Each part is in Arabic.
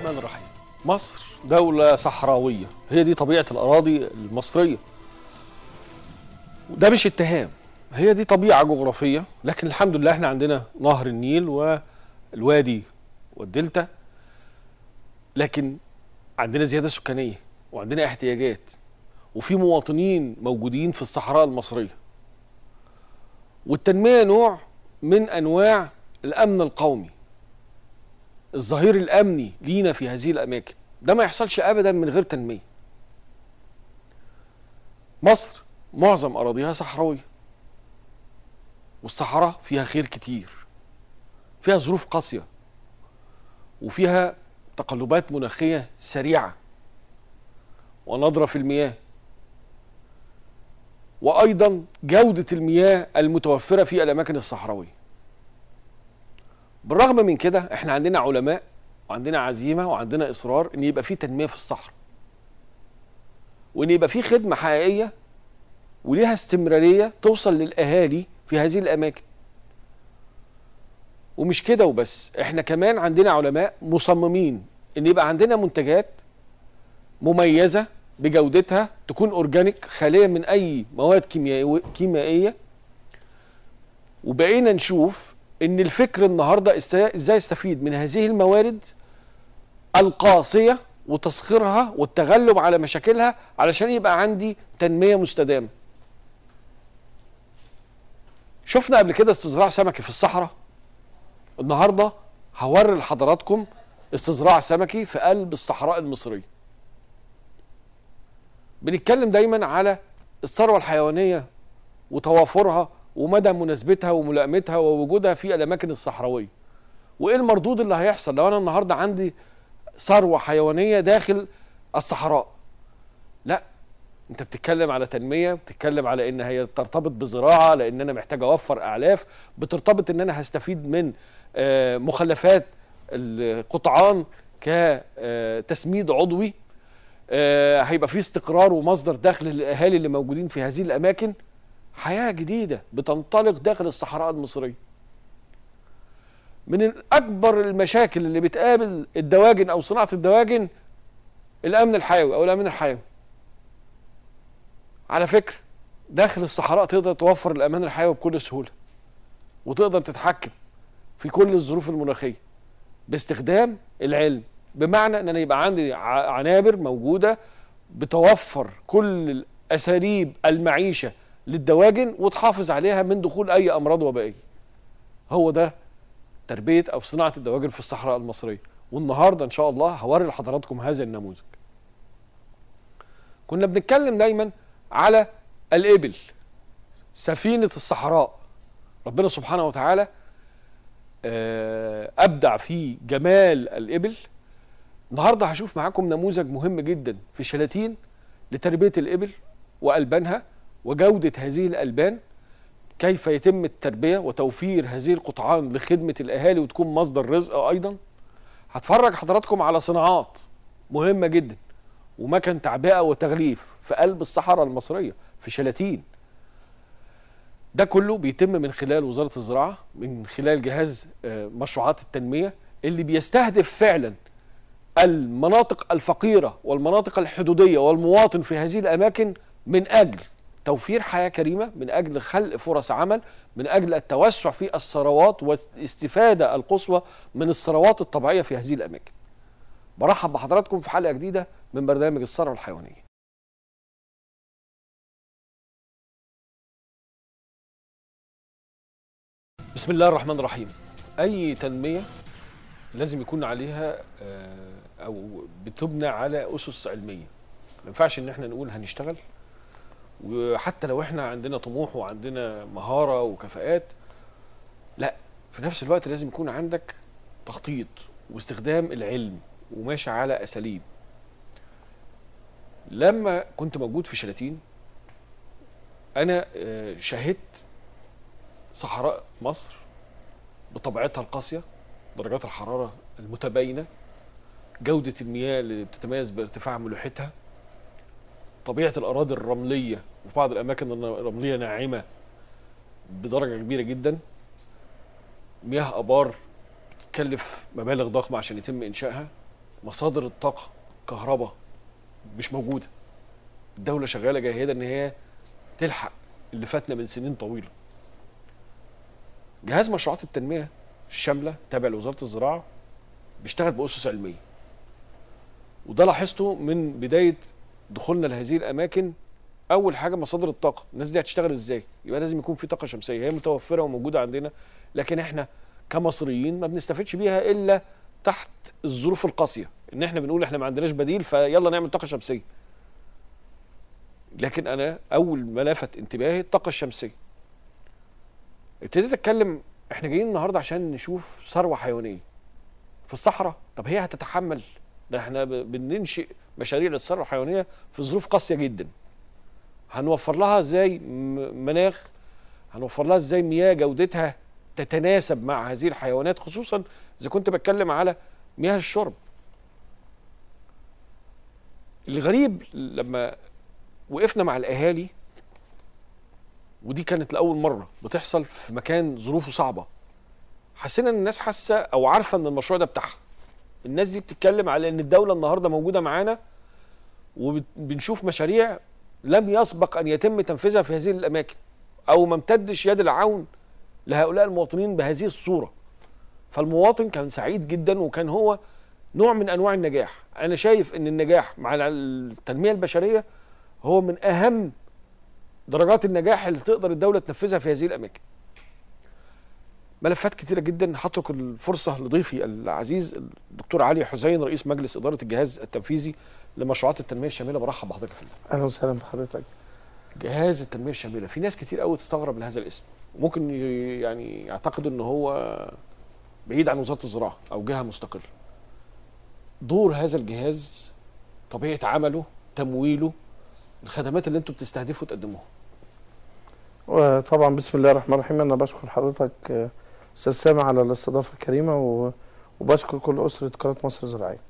الرحمن الرحيم مصر دولة صحراوية هي دي طبيعة الأراضي المصرية ده مش اتهام هي دي طبيعة جغرافية لكن الحمد لله احنا عندنا نهر النيل والوادي والدلتا لكن عندنا زيادة سكانية وعندنا احتياجات وفي مواطنين موجودين في الصحراء المصرية والتنمية نوع من أنواع الأمن القومي الظهير الامني لينا في هذه الاماكن ده ما يحصلش ابدا من غير تنميه مصر معظم اراضيها صحراويه والصحراء فيها خير كتير فيها ظروف قاسيه وفيها تقلبات مناخيه سريعه ونضره في المياه وايضا جوده المياه المتوفره في الاماكن الصحراويه بالرغم من كده احنا عندنا علماء وعندنا عزيمه وعندنا اصرار ان يبقى في تنميه في الصحراء وان يبقى في خدمه حقيقيه وليها استمراريه توصل للاهالي في هذه الاماكن ومش كده وبس احنا كمان عندنا علماء مصممين ان يبقى عندنا منتجات مميزه بجودتها تكون اورجانيك خاليه من اي مواد كيميائيه وبقينا نشوف ان الفكر النهارده ازاي استفيد من هذه الموارد القاسيه وتسخيرها والتغلب على مشاكلها علشان يبقى عندي تنميه مستدامه شفنا قبل كده استزراع سمكي في الصحراء النهارده هوري لحضراتكم استزراع سمكي في قلب الصحراء المصريه بنتكلم دايما على الثروه الحيوانيه وتوافرها ومدى مناسبتها وملائمتها ووجودها في الاماكن الصحراويه وايه المردود اللي هيحصل لو انا النهارده عندي ثروه حيوانيه داخل الصحراء لا انت بتتكلم على تنميه بتتكلم على ان هي ترتبط بزراعه لان انا محتاج اوفر اعلاف بترتبط ان انا هستفيد من آه، مخلفات القطعان كتسميد آه، عضوي آه، هيبقى في استقرار ومصدر دخل للاهالي اللي موجودين في هذه الاماكن حياه جديده بتنطلق داخل الصحراء المصريه من اكبر المشاكل اللي بتقابل الدواجن او صناعه الدواجن الامن الحيوي او الامن الحيوي على فكره داخل الصحراء تقدر توفر الامان الحيوي بكل سهوله وتقدر تتحكم في كل الظروف المناخيه باستخدام العلم بمعنى ان انا يبقى عندي عنابر موجوده بتوفر كل الاساليب المعيشه للدواجن وتحافظ عليها من دخول اي امراض وبائيه هو ده تربيه او صناعه الدواجن في الصحراء المصريه والنهارده ان شاء الله هوري لحضراتكم هذا النموذج كنا بنتكلم دايما على الابل سفينه الصحراء ربنا سبحانه وتعالى آه، ابدع في جمال الابل النهارده هشوف معاكم نموذج مهم جدا في شلاتين لتربيه الابل والبانها وجودة هذه الألبان كيف يتم التربية وتوفير هذه القطعان لخدمة الأهالي وتكون مصدر رزق أيضا هتفرج حضراتكم على صناعات مهمة جدا ومكن تعبئة وتغليف في قلب الصحراء المصرية في شلاتين ده كله بيتم من خلال وزارة الزراعة من خلال جهاز آه، مشروعات التنمية اللي بيستهدف فعلا المناطق الفقيرة والمناطق الحدودية والمواطن في هذه الأماكن من أجل توفير حياة كريمة من أجل خلق فرص عمل من أجل التوسع في الثروات والاستفادة القصوى من الثروات الطبيعية في هذه الأماكن برحب بحضراتكم في حلقة جديدة من برنامج الثروة الحيوانية بسم الله الرحمن الرحيم أي تنمية لازم يكون عليها آه، أو بتبنى على أسس علمية ما ينفعش إن احنا نقول هنشتغل وحتى لو احنا عندنا طموح وعندنا مهاره وكفاءات لا في نفس الوقت لازم يكون عندك تخطيط واستخدام العلم وماشي على اساليب لما كنت موجود في شلاتين انا آه، شاهدت صحراء مصر بطبيعتها القاسيه درجات الحراره المتباينه جوده المياه اللي بتتميز بارتفاع ملوحتها طبيعه الاراضي الرمليه وفي بعض الاماكن الرمليه ناعمه بدرجه كبيره جدا مياه ابار تكلف مبالغ ضخمه عشان يتم انشائها مصادر الطاقه كهرباء مش موجوده الدوله شغاله جاهده ان هي تلحق اللي فاتنا من سنين طويله جهاز مشروعات التنميه الشامله تابع لوزاره الزراعه بيشتغل باسس علميه وده لاحظته من بدايه دخولنا لهذه الاماكن اول حاجه مصادر الطاقه الناس دي هتشتغل ازاي يبقى لازم يكون في طاقه شمسيه هي متوفره وموجوده عندنا لكن احنا كمصريين ما بنستفدش بيها الا تحت الظروف القاسيه ان احنا بنقول احنا ما عندناش بديل فيلا نعمل طاقه شمسيه لكن انا اول ما لفت انتباهي الطاقه الشمسيه ابتديت اتكلم احنا جايين النهارده عشان نشوف ثروه حيوانيه في الصحراء طب هي هتتحمل ده احنا بننشئ مشاريع للثروه الحيوانيه في ظروف قاسيه جدا هنوفر لها ازاي مناخ هنوفر لها ازاي مياه جودتها تتناسب مع هذه الحيوانات خصوصا اذا كنت بتكلم على مياه الشرب الغريب لما وقفنا مع الاهالي ودي كانت لاول مره بتحصل في مكان ظروفه صعبه حسينا ان الناس حاسه او عارفه ان المشروع ده بتاعها الناس دي بتتكلم على ان الدوله النهارده موجوده معانا وبنشوف مشاريع لم يسبق ان يتم تنفيذها في هذه الاماكن او ما امتدش يد العون لهؤلاء المواطنين بهذه الصوره فالمواطن كان سعيد جدا وكان هو نوع من انواع النجاح انا شايف ان النجاح مع التنميه البشريه هو من اهم درجات النجاح اللي تقدر الدوله تنفذها في هذه الاماكن ملفات كتيره جدا هترك الفرصه لضيفي العزيز الدكتور علي حسين رئيس مجلس اداره الجهاز التنفيذي لمشروعات التنميه الشامله برحب بحضرتك في اهلا وسهلا بحضرتك جهاز التنميه الشامله في ناس كتير قوي تستغرب لهذا الاسم ممكن يعني يعتقدوا ان هو بعيد عن وزاره الزراعه او جهه مستقله دور هذا الجهاز طبيعه عمله تمويله الخدمات اللي انتم بتستهدفوا تقدموها طبعا بسم الله الرحمن الرحيم انا بشكر حضرتك استاذ سامع على الاستضافه الكريمه وبشكر كل اسره قناه مصر الزراعيه.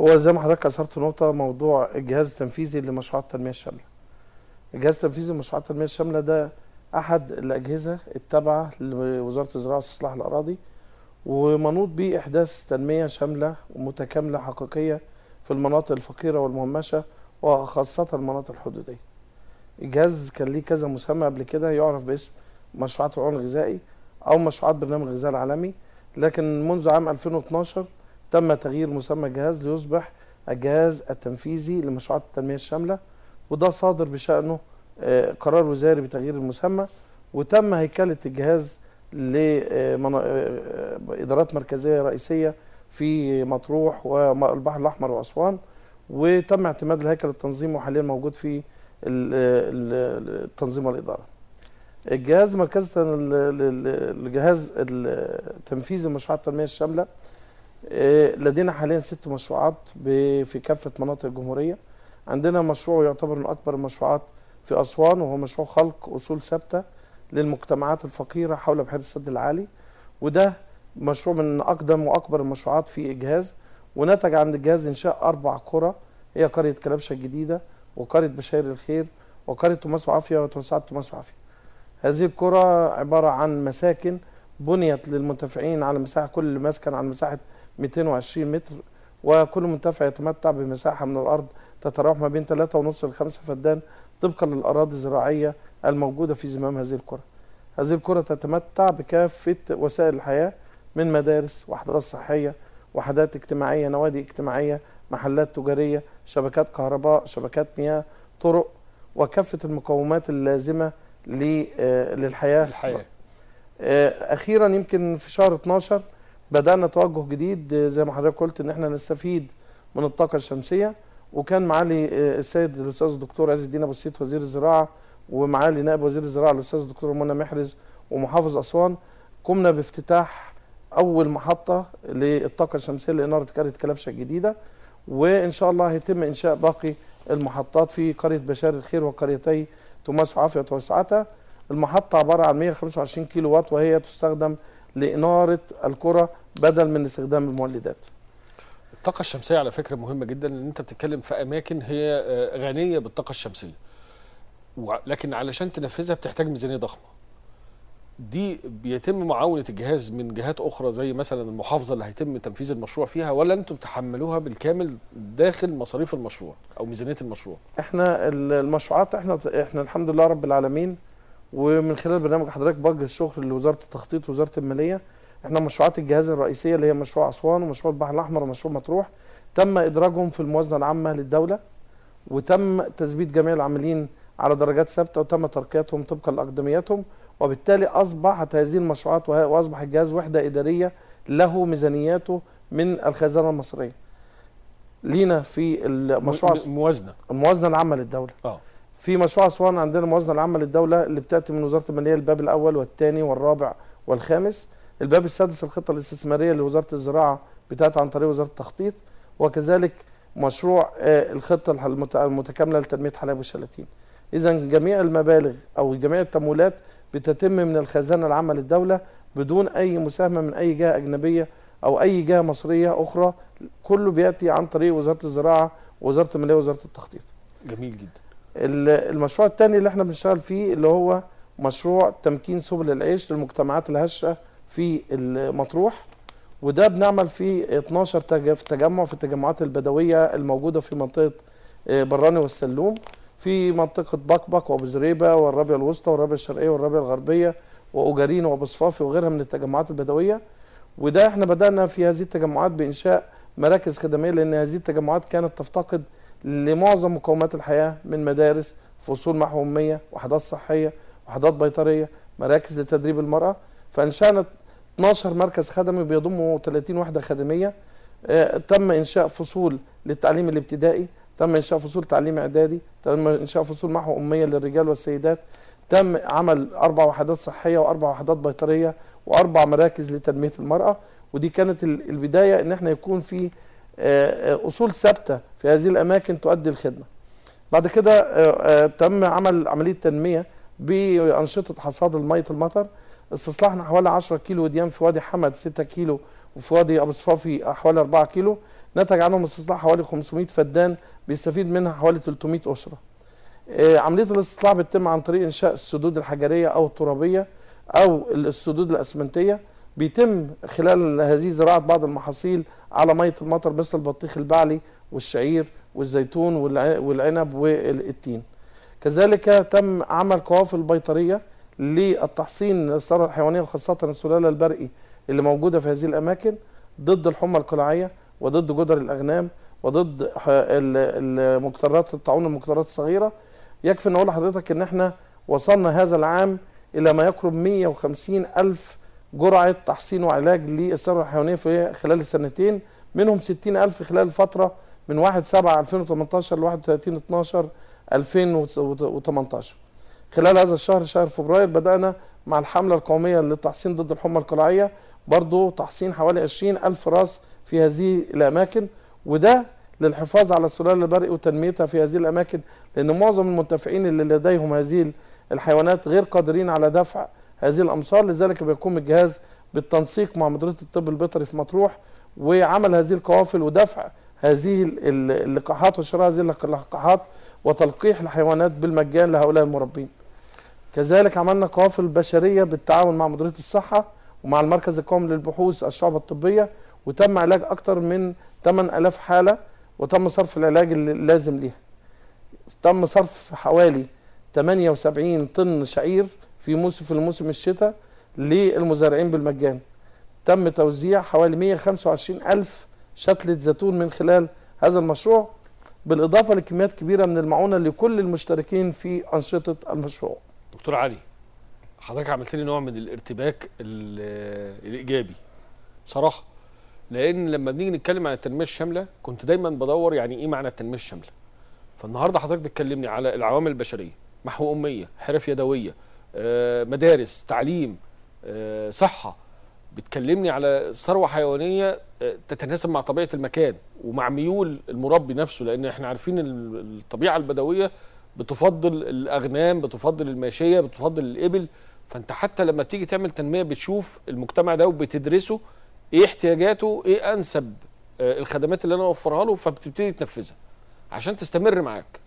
هو زي ما حضرتك اثرت نقطه موضوع الجهاز التنفيذي لمشروعات التنميه الشامله. الجهاز التنفيذي لمشروعات التنميه الشامله ده احد الاجهزه التابعه لوزاره الزراعه واستصلاح الاراضي ومنوط به احداث تنميه شامله ومتكامله حقيقيه في المناطق الفقيره والمهمشه وخاصه المناطق الحدوديه. الجهاز كان ليه كذا مسمى قبل كده يعرف باسم مشروعات العون الغذائي او مشروعات برنامج الغذاء العالمي لكن منذ عام 2012 تم تغيير مسمى الجهاز ليصبح الجهاز التنفيذي لمشروعات التنميه الشامله وده صادر بشانه آه، قرار وزاري بتغيير المسمى وتم هيكله الجهاز لادارات آه، آه، مركزيه رئيسيه في مطروح والبحر الاحمر واسوان وتم اعتماد الهيكل التنظيمي وحاليا موجود في التنظيم والاداره الجهاز مركزا لجهاز تنفيذ المشروعات التنميه الشامله إيه، لدينا حاليا ست مشروعات في كافه مناطق الجمهوريه عندنا مشروع يعتبر من اكبر المشروعات في اسوان وهو مشروع خلق اصول ثابته للمجتمعات الفقيره حول بحيره السد العالي وده مشروع من اقدم واكبر المشروعات في الجهاز ونتج عند الجهاز انشاء اربع قرى هي قريه كلبشه الجديده وقريه بشاير الخير وقريه توماس وعافيه وتوسعة توماس وعافيه هذه القرى عبارة عن مساكن بنيت للمنتفعين على مساحة كل مسكن على مساحة 220 متر وكل منتفع يتمتع بمساحة من الأرض تتراوح ما بين 3.5 ل 5 فدان طبقا للأراضي الزراعية الموجودة في زمام هذه القرى. هذه القرى تتمتع بكافة وسائل الحياة من مدارس وحدات صحية وحدات اجتماعية نوادي اجتماعية محلات تجارية شبكات كهرباء شبكات مياه طرق وكافة المقومات اللازمة آه، للحياه الحياه آه، اخيرا يمكن في شهر 12 بدانا توجه جديد آه، زي ما حضرتك قلت ان احنا نستفيد من الطاقه الشمسيه وكان معالي السيد الاستاذ الدكتور عز الدين ابو السيد وزير الزراعه ومعالي نائب وزير الزراعه الاستاذ الدكتور منى محرز ومحافظ اسوان قمنا بافتتاح اول محطه للطاقه الشمسيه لاناره قريه كلبشه الجديده وان شاء الله هيتم انشاء باقي المحطات في قريه بشار الخير وقريتي توماس عافية وتوسعتها المحطة عبارة عن 125 كيلو وات وهي تستخدم لإنارة الكرة بدل من استخدام المولدات الطاقة الشمسية على فكرة مهمة جدا لأن أنت بتتكلم في أماكن هي آه، غنية بالطاقة الشمسية لكن علشان تنفذها بتحتاج ميزانية ضخمة دي بيتم معاونه الجهاز من جهات اخرى زي مثلا المحافظه اللي هيتم تنفيذ المشروع فيها ولا انتم تحملوها بالكامل داخل مصاريف المشروع او ميزانيه المشروع احنا المشروعات احنا احنا الحمد لله رب العالمين ومن خلال برنامج حضرتك بج الشغل لوزاره التخطيط ووزاره الماليه احنا مشروعات الجهاز الرئيسيه اللي هي مشروع اسوان ومشروع البحر الاحمر ومشروع مطروح تم ادراجهم في الموازنه العامه للدوله وتم تثبيت جميع العاملين على درجات ثابته وتم ترقيتهم طبقا لاقدمياتهم وبالتالي أصبحت هذه المشروعات وأصبح الجهاز وحدة إدارية له ميزانياته من الخزانة المصرية لينا في المشروع الموازنه الموازنة العامة للدولة آه. في مشروع أسوان عندنا الموازنة العامة للدولة اللي بتأتي من وزارة المالية الباب الأول والثاني والرابع والخامس الباب السادس الخطة الاستثمارية لوزارة الزراعة بتاعت عن طريق وزارة التخطيط وكذلك مشروع آه، الخطة المتكاملة لتنمية حلايب والشلاتين إذا جميع المبالغ أو جميع التمويلات بتتم من الخزانة العامة للدولة بدون أي مساهمة من أي جهة أجنبية أو أي جهة مصرية أخرى كله بيأتي عن طريق وزارة الزراعة وزارة المالية وزارة التخطيط جميل جدا المشروع الثاني اللي احنا بنشتغل فيه اللي هو مشروع تمكين سبل العيش للمجتمعات الهشة في المطروح وده بنعمل في 12 تجمع في التجمعات البدوية الموجودة في منطقة آه، براني والسلوم في منطقه بكبك وابو زريبه والرابيه الوسطى والرابيه الشرقيه والرابيه الغربيه واوجارين وابو صفافي وغيرها من التجمعات البدويه وده احنا بدانا في هذه التجمعات بانشاء مراكز خدميه لان هذه التجمعات كانت تفتقد لمعظم مقومات الحياه من مدارس فصول محوميه وحدات صحيه وحدات بيطريه مراكز لتدريب المراه فانشانا 12 مركز خدمي بيضم 30 وحده خدميه آه، تم انشاء فصول للتعليم الابتدائي تم انشاء فصول تعليم اعدادي تم انشاء فصول محو اميه للرجال والسيدات تم عمل اربع وحدات صحيه واربع وحدات بيطريه واربع مراكز لتنميه المراه ودي كانت البدايه ان احنا يكون في آه، آه، اصول ثابته في هذه الاماكن تؤدي الخدمه بعد كده آه، تم عمل عمليه تنميه بانشطه حصاد الميه المطر استصلحنا حوالي 10 كيلو وديان في وادي حمد 6 كيلو وفي وادي ابو صفافي حوالي 4 كيلو نتج عنهم استصلاح حوالي 500 فدان بيستفيد منها حوالي 300 اسره. آه، عمليه الاستصلاح بتتم عن طريق انشاء السدود الحجريه او الترابيه او السدود الاسمنتيه بيتم خلال هذه زراعه بعض المحاصيل على ميه المطر مثل البطيخ البعلي والشعير والزيتون والعنب والتين. كذلك تم عمل قوافل بيطريه للتحصين الثروه الحيوانيه وخاصه السلاله البرقي اللي موجوده في هذه الاماكن ضد الحمى القلاعيه وضد جدر الأغنام وضد المقترات الطاعون المقترات الصغيرة يكفي أن أقول لحضرتك أن احنا وصلنا هذا العام إلى ما يقرب 150 ألف جرعة تحصين وعلاج للثروة الحيوانية في خلال السنتين منهم 60 ألف خلال الفترة من 1 7 2018 ل 31 12 2018 خلال هذا الشهر شهر فبراير بدأنا مع الحملة القومية للتحصين ضد الحمى القلاعيه برضه تحصين حوالي 20 ألف راس في هذه الأماكن وده للحفاظ على السلال البري وتنميتها في هذه الأماكن لأن معظم المنتفعين اللي لديهم هذه الحيوانات غير قادرين على دفع هذه الأمصار لذلك بيقوم الجهاز بالتنسيق مع مديرية الطب البيطري في مطروح وعمل هذه القوافل ودفع هذه اللقاحات وشراء هذه اللقاحات وتلقيح الحيوانات بالمجان لهؤلاء المربين كذلك عملنا قوافل بشرية بالتعاون مع مديرية الصحة ومع المركز القومي للبحوث الشعب الطبية وتم علاج اكتر من 8000 حاله وتم صرف العلاج اللازم ليها تم صرف حوالي 78 طن شعير في موسم في الموسم الشتاء للمزارعين بالمجان تم توزيع حوالي 125 ألف شتلة زيتون من خلال هذا المشروع بالإضافة لكميات كبيرة من المعونة لكل المشتركين في أنشطة المشروع دكتور علي حضرتك عملت لي نوع من الارتباك الإيجابي بصراحة لان لما بنيجي نتكلم عن التنميه الشامله كنت دايما بدور يعني ايه معنى التنميه الشامله فالنهارده حضرتك بتكلمني على العوامل البشريه محو اميه حرف يدويه آه، مدارس تعليم آه، صحه بتكلمني على ثروه حيوانيه آه، تتناسب مع طبيعه المكان ومع ميول المربي نفسه لان احنا عارفين الطبيعه البدويه بتفضل الاغنام بتفضل الماشيه بتفضل الابل فانت حتى لما تيجي تعمل تنميه بتشوف المجتمع ده وبتدرسه ايه احتياجاته ايه انسب آه، الخدمات اللي انا اوفرها له فبتبتدي تنفذها عشان تستمر معاك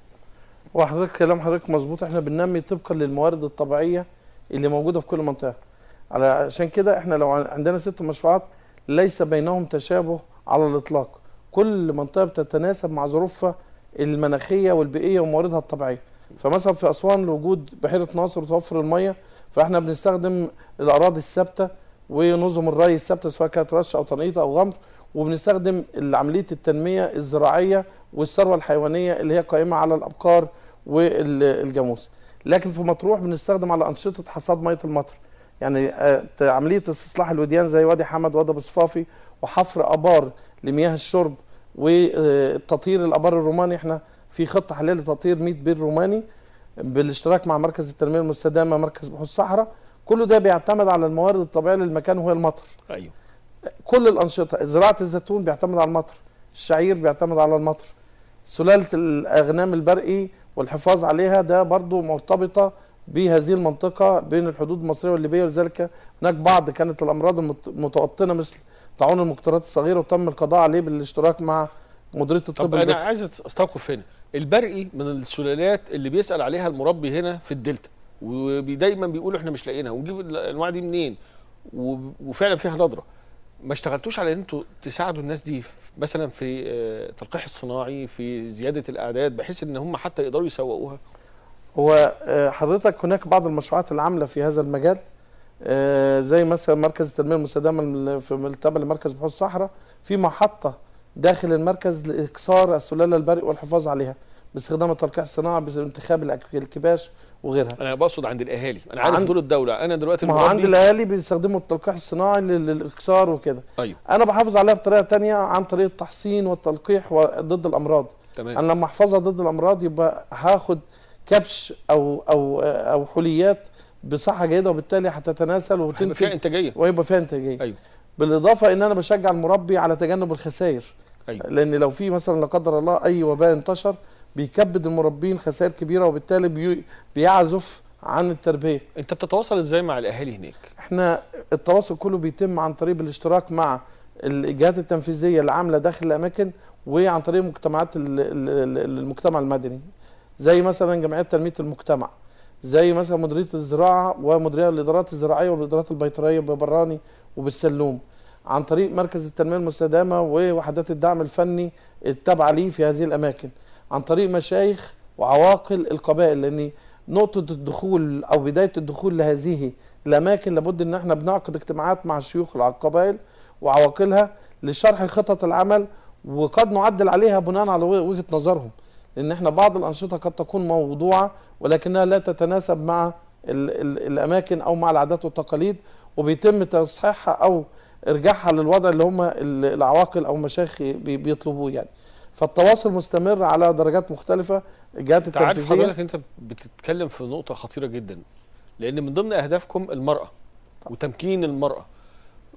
وحضرتك كلام حضرتك مظبوط احنا بننمي طبقا للموارد الطبيعيه اللي موجوده في كل منطقه علشان كده احنا لو عندنا ست مشروعات ليس بينهم تشابه على الاطلاق كل منطقه بتتناسب مع ظروفها المناخيه والبيئيه ومواردها الطبيعيه فمثلا في اسوان لوجود بحيره ناصر وتوفر الميه فاحنا بنستخدم الاراضي الثابته ونظم الري الثابته سواء كانت رش او تنقيط او غمر وبنستخدم عمليه التنميه الزراعيه والثروه الحيوانيه اللي هي قائمه على الابقار والجاموس لكن في مطروح بنستخدم على انشطه حصاد ميه المطر يعني آه، عمليه استصلاح الوديان زي وادي حمد وادي بصفافي وحفر ابار لمياه الشرب وتطهير الابار الروماني احنا في خطه حاليا لتطهير 100 بير روماني بالاشتراك مع مركز التنميه المستدامه مركز بحوث الصحراء كل ده بيعتمد على الموارد الطبيعيه للمكان وهي المطر ايوه كل الانشطه زراعه الزيتون بيعتمد على المطر الشعير بيعتمد على المطر سلاله الاغنام البرقي والحفاظ عليها ده برضو مرتبطه بهذه المنطقه بين الحدود المصريه والليبيه ولذلك هناك بعض كانت الامراض المتوطنه مثل طاعون المقطرات الصغيره وتم القضاء عليه بالاشتراك مع مديريه الطب طب انا عايز استوقف هنا البرقي من السلالات اللي بيسال عليها المربي هنا في الدلتا ودايما بيقولوا احنا مش لاقيينها ونجيب الانواع دي منين وفعلا فيها نظره ما اشتغلتوش على ان انتوا تساعدوا الناس دي مثلا في التلقيح آه، الصناعي في زياده الاعداد بحيث ان هم حتى يقدروا يسوقوها هو آه، حضرتك هناك بعض المشروعات العامله في هذا المجال آه، زي مثلا مركز التنميه المستدامه في التابع لمركز بحوث الصحراء في محطه داخل المركز لاكسار السلاله البري والحفاظ عليها باستخدام التلقيح الصناعي بانتخاب الكباش وغيرها انا بقصد عند الاهالي انا عارف عند... دور الدوله انا دلوقتي ما عند الاهالي بيستخدموا التلقيح الصناعي للاكسار وكده ايوه انا بحافظ عليها بطريقه تانية عن طريق التحصين والتلقيح ضد الامراض تمام انا لما احفظها ضد الامراض يبقى هاخد كبش او او او حليات بصحه جيده وبالتالي هتتناسل وتنتج فيها انتاجيه ويبقى فيها انتاجيه ايوه بالاضافه ان انا بشجع المربي على تجنب الخسائر أيوة. لان لو في مثلا لا قدر الله اي وباء انتشر بيكبد المربين خسائر كبيره وبالتالي بي... بيعزف عن التربيه انت بتتواصل ازاي مع الاهالي هناك احنا التواصل كله بيتم عن طريق الاشتراك مع الجهات التنفيذيه العامله داخل الاماكن وعن طريق مجتمعات المجتمع المدني زي مثلا جمعيه تنميه المجتمع زي مثلا مديريه الزراعه ومديريه الادارات الزراعيه والادارات البيطريه ببراني وبالسلوم عن طريق مركز التنميه المستدامه ووحدات الدعم الفني التابعه ليه في هذه الاماكن عن طريق مشايخ وعواقل القبائل لان نقطه الدخول او بدايه الدخول لهذه الاماكن لابد ان احنا بنعقد اجتماعات مع شيوخ القبائل وعواقلها لشرح خطط العمل وقد نعدل عليها بناء على وجهه نظرهم لان احنا بعض الانشطه قد تكون موضوعه ولكنها لا تتناسب مع الـ الـ الاماكن او مع العادات والتقاليد وبيتم تصحيحها او ارجاعها للوضع اللي هم العواقل او مشايخ بيطلبوه يعني فالتواصل مستمر على درجات مختلفه الجهات التنفيذيه حضرتك انت بتتكلم في نقطه خطيره جدا لان من ضمن اهدافكم المراه وتمكين المراه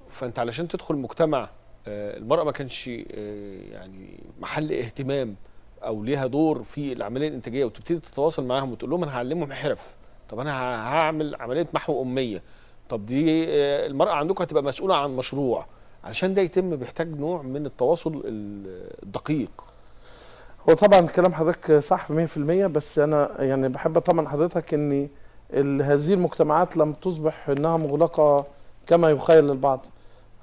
فانت علشان تدخل مجتمع آه، المراه ما كانش آه، يعني محل اهتمام او ليها دور في العمليه الانتاجيه وتبتدي تتواصل معاهم وتقول لهم انا هعلمهم حرف طب انا هعمل عمليه محو اميه طب دي آه، المراه عندكم هتبقى مسؤوله عن مشروع علشان ده يتم بيحتاج نوع من التواصل الدقيق هو طبعا كلام حضرتك صح 100% بس انا يعني بحب اطمن حضرتك ان هذه المجتمعات لم تصبح انها مغلقه كما يخيل للبعض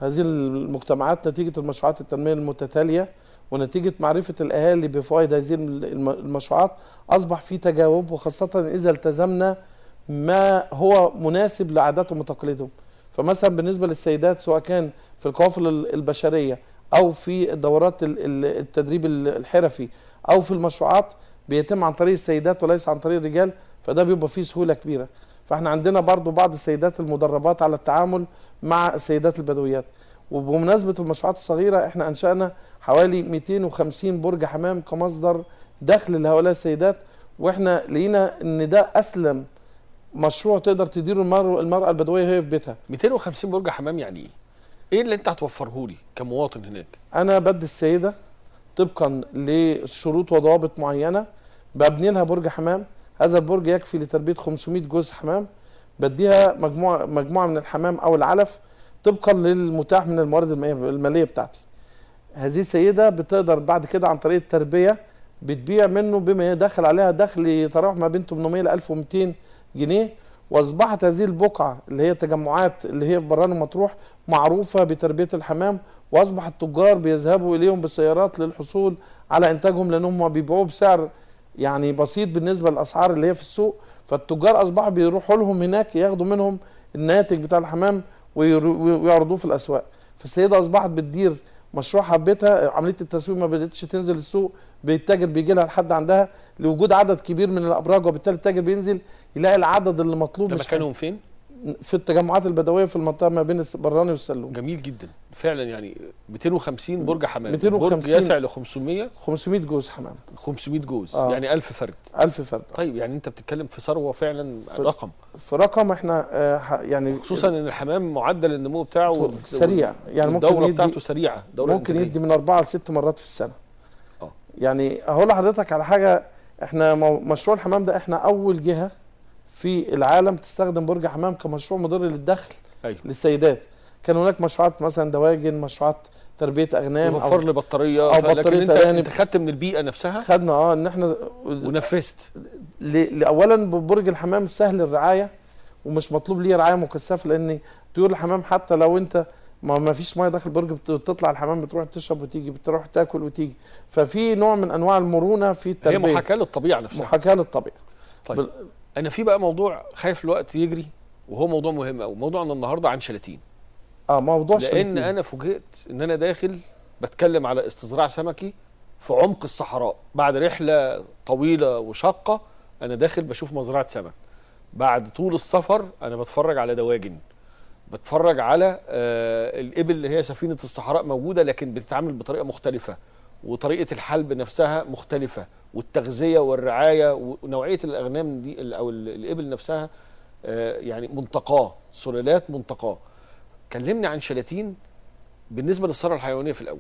هذه المجتمعات نتيجه المشروعات التنميه المتتاليه ونتيجه معرفه الاهالي بفوائد هذه المشروعات اصبح في تجاوب وخاصه اذا التزمنا ما هو مناسب لعاداتهم وتقاليدهم فمثلا بالنسبه للسيدات سواء كان في القوافل البشريه او في الدورات التدريب الحرفي او في المشروعات بيتم عن طريق السيدات وليس عن طريق الرجال فده بيبقى فيه سهوله كبيره فاحنا عندنا برضو بعض السيدات المدربات على التعامل مع السيدات البدويات وبمناسبه المشروعات الصغيره احنا انشانا حوالي 250 برج حمام كمصدر دخل لهؤلاء السيدات واحنا لقينا ان ده اسلم مشروع تقدر تديره المرأة, المرأة البدوية هي في بيتها 250 برج حمام يعني ايه؟ ايه اللي انت هتوفره لي كمواطن هناك؟ انا بدي السيدة طبقا لشروط وضوابط معينة ببني لها برج حمام هذا البرج يكفي لتربية 500 جوز حمام بديها مجموعة مجموعة من الحمام او العلف طبقا للمتاح من الموارد المالية بتاعتي هذه السيدة بتقدر بعد كده عن طريق التربية بتبيع منه بما يدخل عليها دخل يتراوح ما بين 800 ل 1200 جنيه واصبحت هذه البقعه اللي هي تجمعات اللي هي في بران مطروح معروفه بتربيه الحمام واصبح التجار بيذهبوا اليهم بالسيارات للحصول على انتاجهم لانهم بيبيعوه بسعر يعني بسيط بالنسبه للاسعار اللي هي في السوق فالتجار اصبحوا بيروحوا لهم هناك ياخدوا منهم الناتج بتاع الحمام ويعرضوه في الاسواق فالسيده اصبحت بتدير مشروع حبتها عمليه التسويق ما بدتش تنزل السوق بيتاجر بيجي لها لحد عندها لوجود عدد كبير من الابراج وبالتالي التاجر بينزل يلاقي العدد اللي مطلوب ده مش مكانهم فين؟ في التجمعات البدويه في المنطقه ما بين البراني والسلوم جميل جدا فعلا يعني 250 برج حمام 250 برج يسع ل 500 500 جوز حمام 500 جوز آه. يعني 1000 فرد 1000 فرد طيب يعني انت بتتكلم في ثروه فعلا في رقم في رقم احنا آه يعني خصوصا ان الحمام معدل النمو بتاعه سريع يعني ممكن الدوره بتاعته سريعه دوره ممكن يدي من اربعه لست مرات في السنه اه يعني هقول لحضرتك على حاجه احنا مشروع الحمام ده احنا اول جهه في العالم تستخدم برج حمام كمشروع مضر للدخل أيوه. للسيدات كان هناك مشروعات مثلا دواجن مشروعات تربيه اغنام وفر لي بطاريه او بطاريه انت انت خدت من البيئه نفسها خدنا اه ان احنا ونفذت اولا برج الحمام سهل الرعايه ومش مطلوب ليه رعايه مكثفه لان طيور الحمام حتى لو انت ما ما فيش ميه داخل البرج بتطلع الحمام بتروح تشرب وتيجي بتروح تاكل وتيجي ففي نوع من انواع المرونه في التربيه هي محاكاه للطبيعه نفسها محاكاه للطبيعه طيب انا في بقى موضوع خايف الوقت يجري وهو موضوع مهم قوي موضوعنا النهارده عن شلاتين اه موضوع شلاتين لان انا فوجئت ان انا داخل بتكلم على استزراع سمكي في عمق الصحراء بعد رحله طويله وشاقه انا داخل بشوف مزرعه سمك بعد طول السفر انا بتفرج على دواجن بتفرج على آه الابل اللي هي سفينه الصحراء موجوده لكن بتتعامل بطريقه مختلفه وطريقه الحلب نفسها مختلفه والتغذيه والرعايه ونوعيه الاغنام دي او الابل نفسها آه، يعني منتقاه سلالات منتقاه كلمني عن شلاتين بالنسبه للثروه الحيوانيه في الاول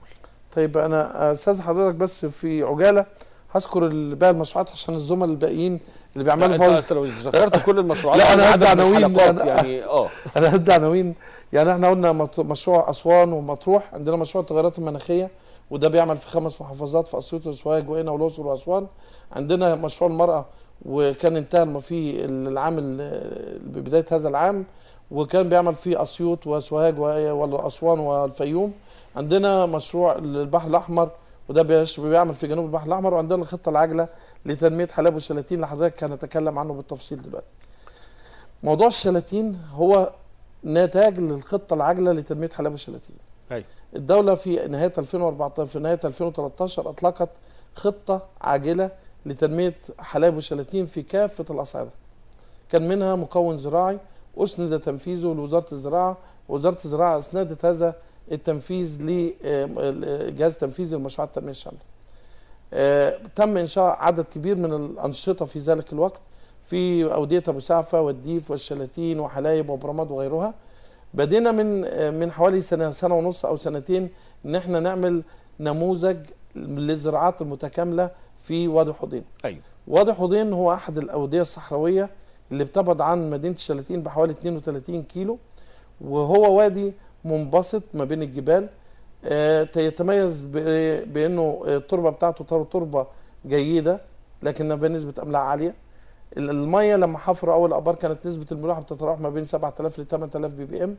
طيب انا استاذ حضرتك بس في عجاله هذكر بقى المشروعات عشان الزملاء الباقيين اللي بيعملوا فوز انت لو ذكرت كل المشروعات لا انا هدي عناوين يعني اه انا هدي عناوين يعني احنا قلنا مشروع اسوان ومطروح عندنا مشروع التغيرات المناخيه وده بيعمل في خمس محافظات في اسيوط وسوهاج وقنا والاقصر واسوان عندنا مشروع المراه وكان انتهى في العام بدايه هذا العام وكان بيعمل في اسيوط وسوهاج واسوان والفيوم عندنا مشروع البحر الاحمر وده بيعمل في جنوب البحر الاحمر وعندنا الخطه العاجله لتنميه حلب والشلاتين اللي حضرتك هنتكلم عنه بالتفصيل دلوقتي. موضوع الشلاتين هو نتاج للخطه العاجله لتنميه حلب والشلاتين. ايوه الدولة في نهاية 2014 في نهاية 2013 أطلقت خطة عاجلة لتنمية حلايب وشلاتين في كافة الأصعدة كان منها مكون زراعي أسند تنفيذه لوزارة الزراعة وزارة الزراعة أسندت هذا التنفيذ لجهاز آه، تنفيذ المشروعات التنمية الشاملة آه، تم إنشاء عدد كبير من الأنشطة في ذلك الوقت في أودية أبو سعفة والديف والشلاتين وحلايب وبرماد وغيرها بدينا من من حوالي سنه سنه ونص او سنتين ان احنا نعمل نموذج للزراعات المتكامله في وادي حضين ايوه وادي حضين هو احد الاوديه الصحراويه اللي بتبعد عن مدينه الشلاتين بحوالي 32 كيلو وهو وادي منبسط ما بين الجبال آه يتميز بانه التربه بتاعته تربه جيده لكنها بنسبه املاح عاليه الميه لما حفروا اول الابار كانت نسبه الملوحه بتتراوح ما بين 7000 ل 8000 بي بي ام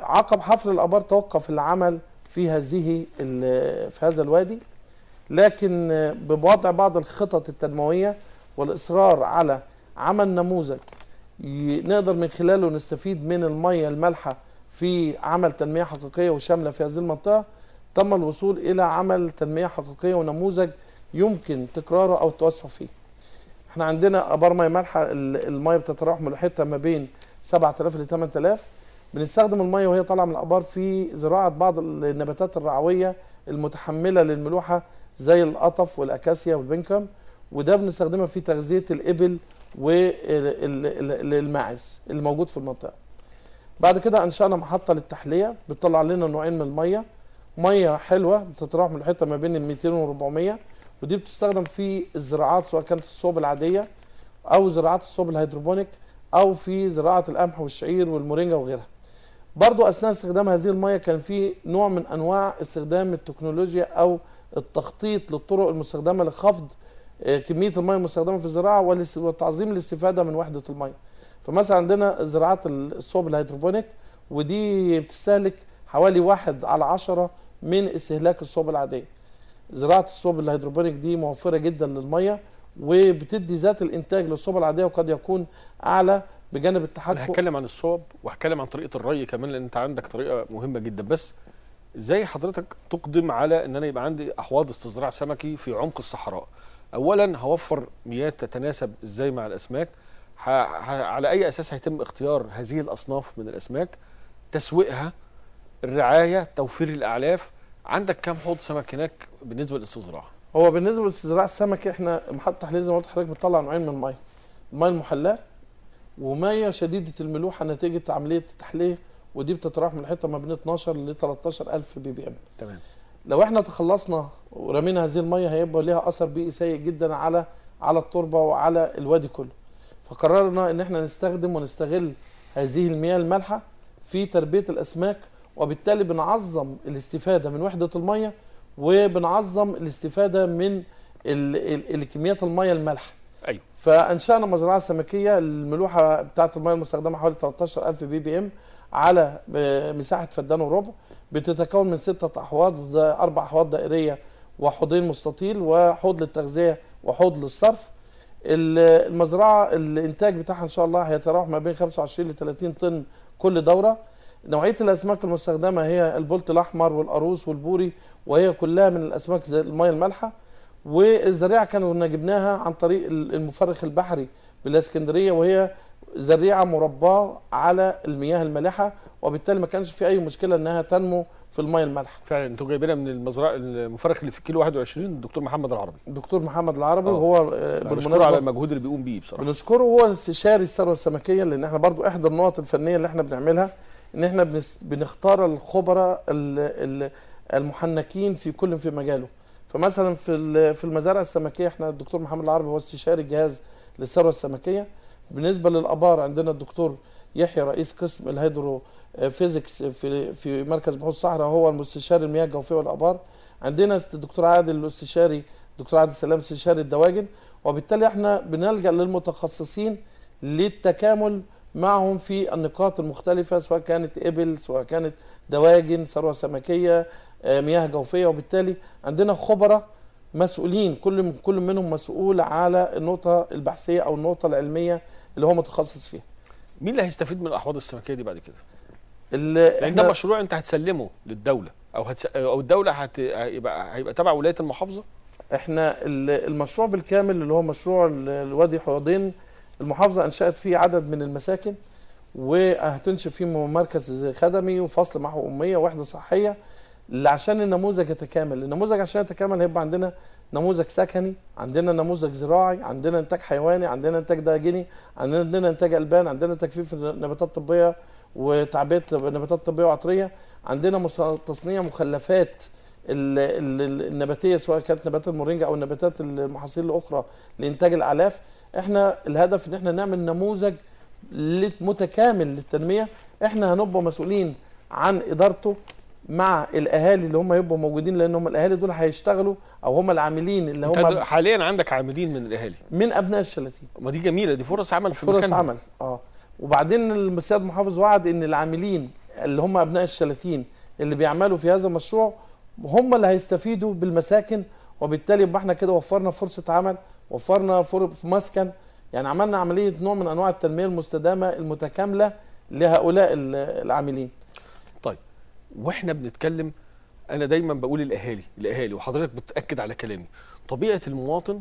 عقب حفر الابار توقف العمل في هذه في هذا الوادي لكن بوضع بعض الخطط التنمويه والاصرار على عمل نموذج نقدر من خلاله نستفيد من الميه المالحه في عمل تنميه حقيقيه وشامله في هذه المنطقه تم الوصول الى عمل تنميه حقيقيه ونموذج يمكن تكراره او التوسع فيه احنا عندنا ابار ميه مالحه الميه بتتراوح من حته ما بين 7000 ل 8000 بنستخدم الميه وهي طالعه من الابار في زراعه بعض النباتات الرعويه المتحمله للملوحه زي القطف والاكاسيا والبنكم وده بنستخدمها في تغذيه الابل والماعز الموجود في المنطقه. بعد كده انشانا محطه للتحليه بتطلع لنا نوعين من الميه ميه حلوه بتتراوح من الحته ما بين 200 و 400 ودي بتستخدم في الزراعات سواء كانت الصوب العاديه او زراعات الصوب الهيدروبونيك او في زراعه القمح والشعير والمورينجا وغيرها برضو اثناء استخدام هذه الميه كان في نوع من انواع استخدام التكنولوجيا او التخطيط للطرق المستخدمه لخفض آه، كميه الميه المستخدمه في الزراعه وتعظيم الاستفاده من وحده الميه فمثلا عندنا زراعات الصوب الهيدروبونيك ودي بتستهلك حوالي واحد على عشرة من استهلاك الصوب العاديه زراعه الصوب الهيدروبونيك دي موفره جدا للميه وبتدي ذات الانتاج للصوب العاديه وقد يكون اعلى بجانب التحكم هتكلم عن الصوب وهتكلم عن طريقه الري كمان لان انت عندك طريقه مهمه جدا بس ازاي حضرتك تقدم على ان انا يبقى عندي احواض استزراع سمكي في عمق الصحراء اولا هوفر مياه تتناسب ازاي مع الاسماك على اي اساس هيتم اختيار هذه الاصناف من الاسماك تسويقها الرعايه توفير الاعلاف عندك كام حوض سمك هناك بالنسبه للاستزراع؟ هو بالنسبه لاستزراع السمك احنا محطه تحليه زي ما قلت لحضرتك بتطلع نوعين من الميه الميه المحلاه وميه شديده الملوحه نتيجه عمليه التحليه ودي بتتراوح من حته ما بين 12 ل 13000 بي بي ام تمام لو احنا تخلصنا ورمينا هذه الميه هيبقى ليها اثر بيئي سيء جدا على على التربه وعلى الوادي كله فقررنا ان احنا نستخدم ونستغل هذه المياه المالحه في تربيه الاسماك وبالتالي بنعظم الاستفادة من وحدة المية وبنعظم الاستفادة من الكميات المية المالحة أيوه. فانشانا مزرعه سمكيه الملوحه بتاعه الميه المستخدمه حوالي 13000 بي بي ام على آه، مساحه فدان وربع بتتكون من ستة احواض اربع احواض دائريه وحوضين مستطيل وحوض للتغذيه وحوض للصرف المزرعه الانتاج بتاعها ان شاء الله هيتراوح ما بين 25 ل 30 طن كل دوره نوعيه الاسماك المستخدمه هي البولت الاحمر والقاروص والبوري وهي كلها من الاسماك زي الميه المالحه والزريعه كانوا جبناها عن طريق المفرخ البحري بالاسكندريه وهي زريعه مرباه على المياه المالحه وبالتالي ما كانش في اي مشكله انها تنمو في الميه المالحه. فعلا انتوا جايبينها من المزرعه المفرخ اللي في كيلو 21 الدكتور محمد العربي. الدكتور محمد العربي أوه. هو آه، يعني على المجهود اللي بيقوم بيه بصراحه. بنشكره هو استشاري الثروه السمكيه لان احنا برضو احدى النقط الفنيه اللي احنا بنعملها ان احنا بنختار الخبراء المحنكين في كل في مجاله فمثلا في في المزارع السمكيه احنا الدكتور محمد العربي هو استشاري الجهاز للثروه السمكيه بالنسبه للابار عندنا الدكتور يحيى رئيس قسم الهيدرو آه، فيزيكس في في مركز بحوث الصحراء هو المستشار المياه الجوفيه والابار عندنا الدكتور عادل الاستشاري دكتور عادل سلام استشاري الدواجن وبالتالي احنا بنلجا للمتخصصين للتكامل معهم في النقاط المختلفة سواء كانت إبل سواء كانت دواجن ثروة سمكية آه، مياه جوفية وبالتالي عندنا خبراء مسؤولين كل كل منهم مسؤول على النقطة البحثية أو النقطة العلمية اللي هو متخصص فيها. مين اللي هيستفيد من الأحواض السمكية دي بعد كده؟ لأن ده مشروع أنت هتسلمه للدولة أو هتس... أو الدولة هت... هيبقى هيبقى تبع ولاية المحافظة؟ احنا المشروع بالكامل اللي هو مشروع الوادي حوضين المحافظة أنشأت فيه عدد من المساكن وهتنشئ فيه مركز خدمي وفصل محو أمية ووحدة صحية عشان النموذج يتكامل النموذج عشان يتكامل هيبقى عندنا نموذج سكني عندنا نموذج زراعي عندنا انتاج حيواني عندنا انتاج داجني عندنا انتاج البان عندنا تجفيف نباتات طبيه وتعبئه نباتات طبيه وعطريه عندنا تصنيع مخلفات النباتيه سواء كانت نباتات المورينجا او النباتات المحاصيل الاخرى لانتاج الاعلاف احنا الهدف ان احنا نعمل نموذج متكامل للتنميه احنا هنبقى مسؤولين عن ادارته مع الاهالي اللي هم يبقوا موجودين لان هم الاهالي دول هيشتغلوا او هم العاملين اللي هم حاليا عندك عاملين من الاهالي من ابناء الشلاتين ما دي جميله دي فرص عمل في فرص مكانهم. عمل اه وبعدين السيد المحافظ وعد ان العاملين اللي هم ابناء الشلاتين اللي بيعملوا في هذا المشروع هم اللي هيستفيدوا بالمساكن وبالتالي يبقى احنا كده وفرنا فرصه عمل وفرنا في مسكن يعني عملنا عمليه نوع من انواع التنميه المستدامه المتكامله لهؤلاء العاملين طيب واحنا بنتكلم انا دايما بقول الاهالي الاهالي وحضرتك بتاكد على كلامي طبيعه المواطن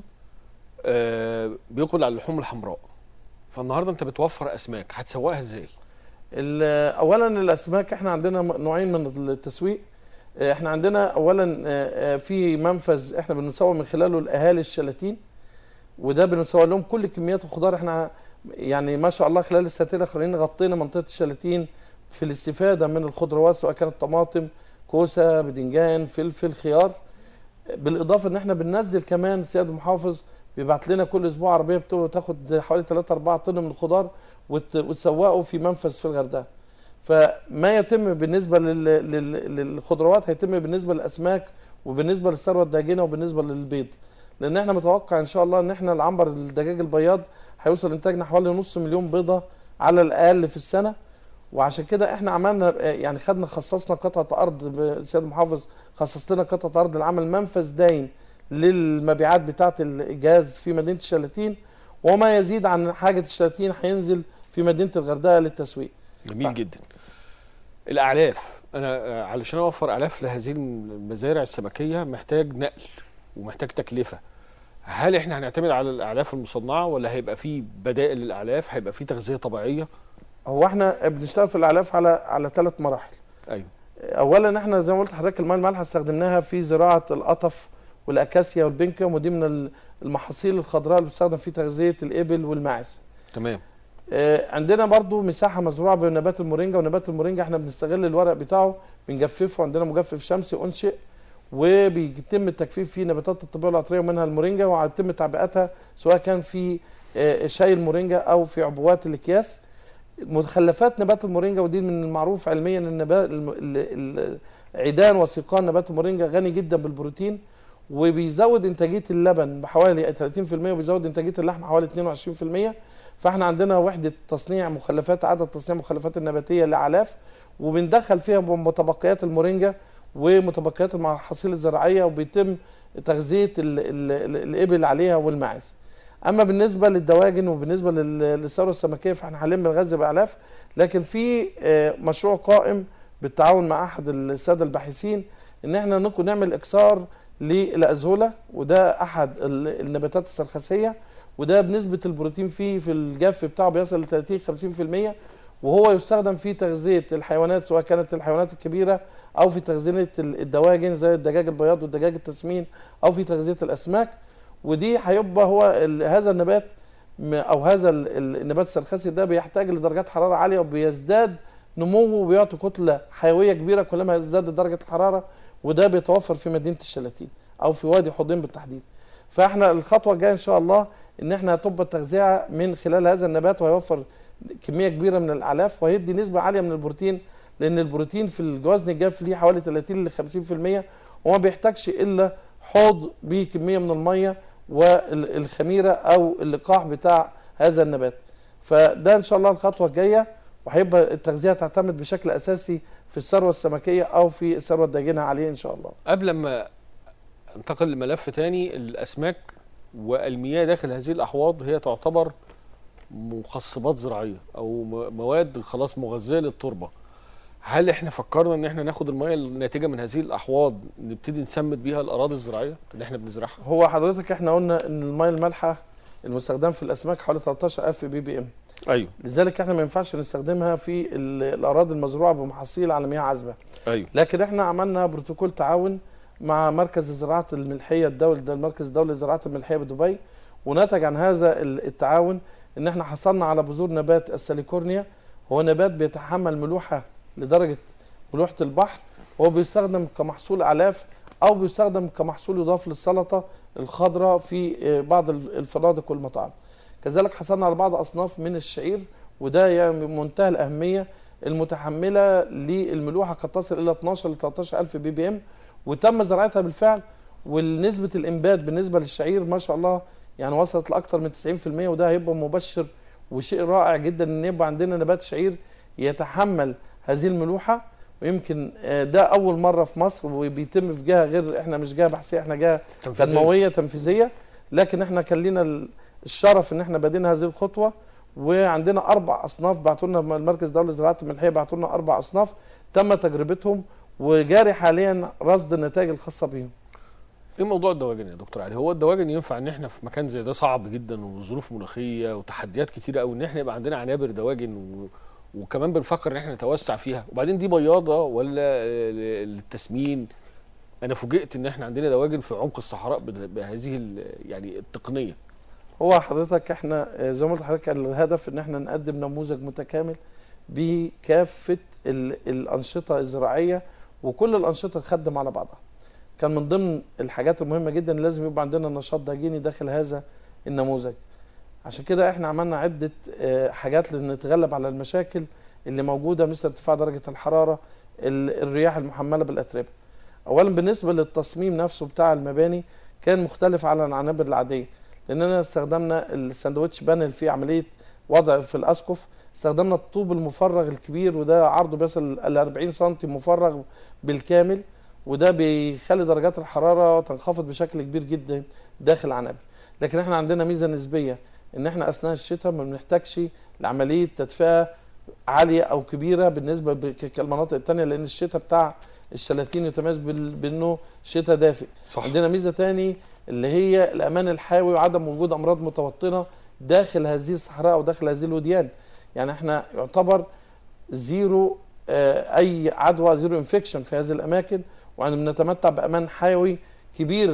آه بيقبل على اللحوم الحمراء فالنهارده انت بتوفر اسماك هتسوقها ازاي اولا الاسماك احنا عندنا نوعين من التسويق آه، احنا عندنا اولا آه، آه، في منفذ احنا بنسوق من خلاله الاهالي الشلاتين وده بنسوي لهم كل كميات الخضار احنا يعني ما شاء الله خلال السنتين الاخرين غطينا منطقه الشلاتين في الاستفاده من الخضروات سواء كانت طماطم كوسه بدنجان فلفل خيار بالاضافه ان احنا بننزل كمان سياده المحافظ بيبعت لنا كل اسبوع عربيه بتاخد حوالي 3 4 طن من الخضار وتسوقه في منفذ في الغردقه فما يتم بالنسبه للخضروات هيتم بالنسبه للاسماك وبالنسبه للثروه الداجنه وبالنسبه للبيض لان احنا متوقع ان شاء الله ان احنا العنبر الدجاج البياض هيوصل انتاجنا حوالي نص مليون بيضه على الاقل في السنه وعشان كده احنا عملنا يعني خدنا خصصنا قطعه ارض سياده المحافظ خصص لنا قطعه ارض لعمل منفذ داين للمبيعات بتاعه الجاز في مدينه الشلاتين وما يزيد عن حاجه الشلاتين هينزل في مدينه الغردقه للتسويق جميل ف... جدا الاعلاف انا آه، علشان اوفر اعلاف لهذه المزارع السمكيه محتاج نقل ومحتاج تكلفه هل احنا هنعتمد على الاعلاف المصنعه ولا هيبقى في بدائل للاعلاف هيبقى في تغذيه طبيعيه هو احنا بنشتغل في الاعلاف على على ثلاث مراحل ايوه اولا احنا زي ما قلت لحضرتك الماء المالحه استخدمناها في زراعه القطف والاكاسيا والبنكم ودي من المحاصيل الخضراء اللي بتستخدم في تغذيه الابل والماعز تمام آه عندنا برضو مساحه مزروعه بنبات المورينجا ونبات المورينجا احنا بنستغل الورق بتاعه بنجففه عندنا مجفف شمسي انشئ وبيتم التكفيف فيه نباتات الطبيعه العطريه ومنها المورينجا وهيتم تعبئتها سواء كان في آه، شاي المورينجا او في عبوات الاكياس مخلفات نبات المورينجا ودي من المعروف علميا ان عيدان وسيقان نبات المورينجا غني جدا بالبروتين وبيزود انتاجيه اللبن بحوالي 30% وبيزود انتاجيه اللحم حوالي 22% فاحنا عندنا وحده تصنيع مخلفات عدد تصنيع مخلفات النباتيه لعلاف وبندخل فيها متبقيات المورينجا ومتبقيات المحاصيل الزراعيه وبيتم تغذيه الابل عليها والماعز. اما بالنسبه للدواجن وبالنسبه للثروه السمكيه فاحنا حاليا بنغذي بالاف لكن في آه، مشروع قائم بالتعاون مع احد الساده الباحثين ان احنا نكون نعمل اكسار للازهوله وده احد النباتات السرخسيه وده بنسبه البروتين فيه في الجف بتاعه بيصل ل 30 50% وهو يستخدم في تغذيه الحيوانات سواء كانت الحيوانات الكبيره او في تغذيه الدواجن زي الدجاج البياض والدجاج التسمين او في تغذيه الاسماك ودي هيبقى هو هذا النبات او هذا النبات السرخسي ده بيحتاج لدرجات حراره عاليه وبيزداد نموه وبيعطي كتله حيويه كبيره كلما ازدادت درجه الحراره وده بيتوفر في مدينه الشلاتين او في وادي حضين بالتحديد فاحنا الخطوه الجايه ان شاء الله ان احنا هتبقى التغذيه من خلال هذا النبات وهيوفر كميه كبيره من الاعلاف وهيدي نسبه عاليه من البروتين لان البروتين في الجوزن الجاف ليه حوالي 30 ل 50% وما بيحتاجش الا حوض بكميه من الميه والخميره او اللقاح بتاع هذا النبات فده ان شاء الله الخطوه الجايه وهيبقى التغذيه تعتمد بشكل اساسي في الثروه السمكيه او في الثروه الداجنه عليه ان شاء الله قبل ما انتقل لملف ثاني الاسماك والمياه داخل هذه الاحواض هي تعتبر مخصبات زراعيه او مواد خلاص مغذيه للتربه هل احنا فكرنا ان احنا ناخد الميه الناتجه من هذه الاحواض نبتدي نسمد بيها الاراضي الزراعيه اللي احنا بنزرعها هو حضرتك احنا قلنا ان الميه المالحه المستخدمه في الاسماك حوالي 13000 بي بي ام ايوه لذلك احنا ما ينفعش نستخدمها في الاراضي المزروعه بمحاصيل على مياه عذبه ايوه لكن احنا عملنا بروتوكول تعاون مع مركز الزراعه الملحيه الدولي ده المركز الدولي لزراعه الملحيه بدبي ونتج عن هذا التعاون ان احنا حصلنا على بذور نبات الساليكورنيا هو نبات بيتحمل ملوحه لدرجه ملوحه البحر هو بيستخدم كمحصول اعلاف او بيستخدم كمحصول يضاف للسلطه الخضراء في آه، بعض الفنادق والمطاعم كذلك حصلنا على بعض اصناف من الشعير وده يعني منتهى الاهميه المتحمله للملوحه قد تصل الى 12 ل 13 الف بي بي ام وتم زراعتها بالفعل ونسبه الانبات بالنسبه للشعير ما شاء الله يعني وصلت لاكثر من 90% وده هيبقى مبشر وشيء رائع جدا ان يبقى عندنا نبات شعير يتحمل هذه الملوحه ويمكن آه، ده اول مره في مصر وبيتم في جهه غير احنا مش جهه بحثيه احنا جهه تنفيذية. تنمويه تنفيذيه لكن احنا كان لنا الشرف ان احنا بدينا هذه الخطوه وعندنا اربع اصناف بعتوا لنا المركز الدولي لزراعه الملحيه بعتوا لنا اربع اصناف تم تجربتهم وجاري حاليا رصد النتائج الخاصه بيهم ايه موضوع الدواجن يا دكتور علي هو الدواجن ينفع ان احنا في مكان زي ده صعب جدا وظروف مناخيه وتحديات كتيره قوي ان احنا يبقى عندنا عنابر دواجن و... وكمان بنفكر ان احنا نتوسع فيها وبعدين دي بياضه ولا للتسمين انا فوجئت ان احنا عندنا دواجن في عمق الصحراء بهذه يعني التقنيه هو حضرتك احنا زي ما قلت لحضرتك الهدف ان احنا نقدم نموذج متكامل بكافه الانشطه الزراعيه وكل الانشطه تخدم على بعضها كان من ضمن الحاجات المهمه جدا لازم يبقى عندنا نشاط جيني داخل هذا النموذج عشان كده احنا عملنا عده آه، حاجات لنتغلب على المشاكل اللي موجوده مثل ارتفاع درجه الحراره الرياح المحمله بالاتربه اولا بالنسبه للتصميم نفسه بتاع المباني كان مختلف عن العنابر العاديه لاننا استخدمنا الساندوتش بانل في عمليه وضع في الاسقف استخدمنا الطوب المفرغ الكبير وده عرضه بيصل ل 40 سم مفرغ بالكامل وده بيخلي درجات الحراره تنخفض بشكل كبير جدا داخل عنبي لكن احنا عندنا ميزه نسبيه ان احنا اثناء الشتاء ما بنحتاجش لعمليه تدفئه عاليه او كبيره بالنسبه للمناطق الثانيه لان الشتاء بتاع الشلاتين يتميز بانه شتاء دافئ صح. عندنا ميزه تاني اللي هي الامان الحيوي وعدم وجود امراض متوطنه داخل هذه الصحراء او داخل هذه الوديان يعني احنا يعتبر زيرو آه، اي عدوى زيرو انفكشن في هذه الاماكن بنتمتع بامان حيوي كبير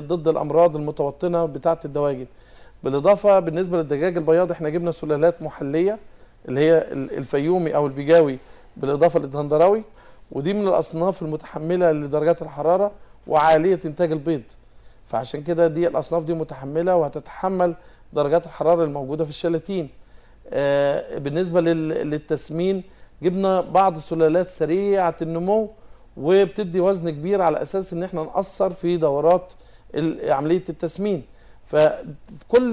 ضد الامراض المتوطنه بتاعه الدواجن بالاضافه بالنسبه للدجاج البياض احنا جبنا سلالات محليه اللي هي الفيومي او البيجاوي بالاضافه للدهندراوي ودي من الاصناف المتحمله لدرجات الحراره وعاليه انتاج البيض فعشان كده دي الاصناف دي متحمله وهتتحمل درجات الحراره الموجوده في الشلاتين آه، بالنسبه للتسمين جبنا بعض سلالات سريعه النمو وبتدي وزن كبير على اساس ان احنا ناثر في دورات عمليه التسمين فكل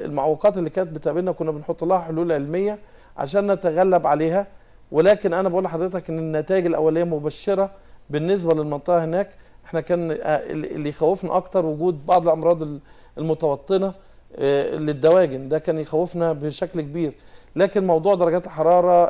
المعوقات اللي كانت بتقابلنا كنا بنحط لها حلول علميه عشان نتغلب عليها ولكن انا بقول لحضرتك ان النتائج الاوليه مبشره بالنسبه للمنطقه هناك احنا كان آه، اللي يخوفنا اكتر وجود بعض الامراض المتوطنه آه، للدواجن ده كان يخوفنا بشكل كبير لكن موضوع درجات الحراره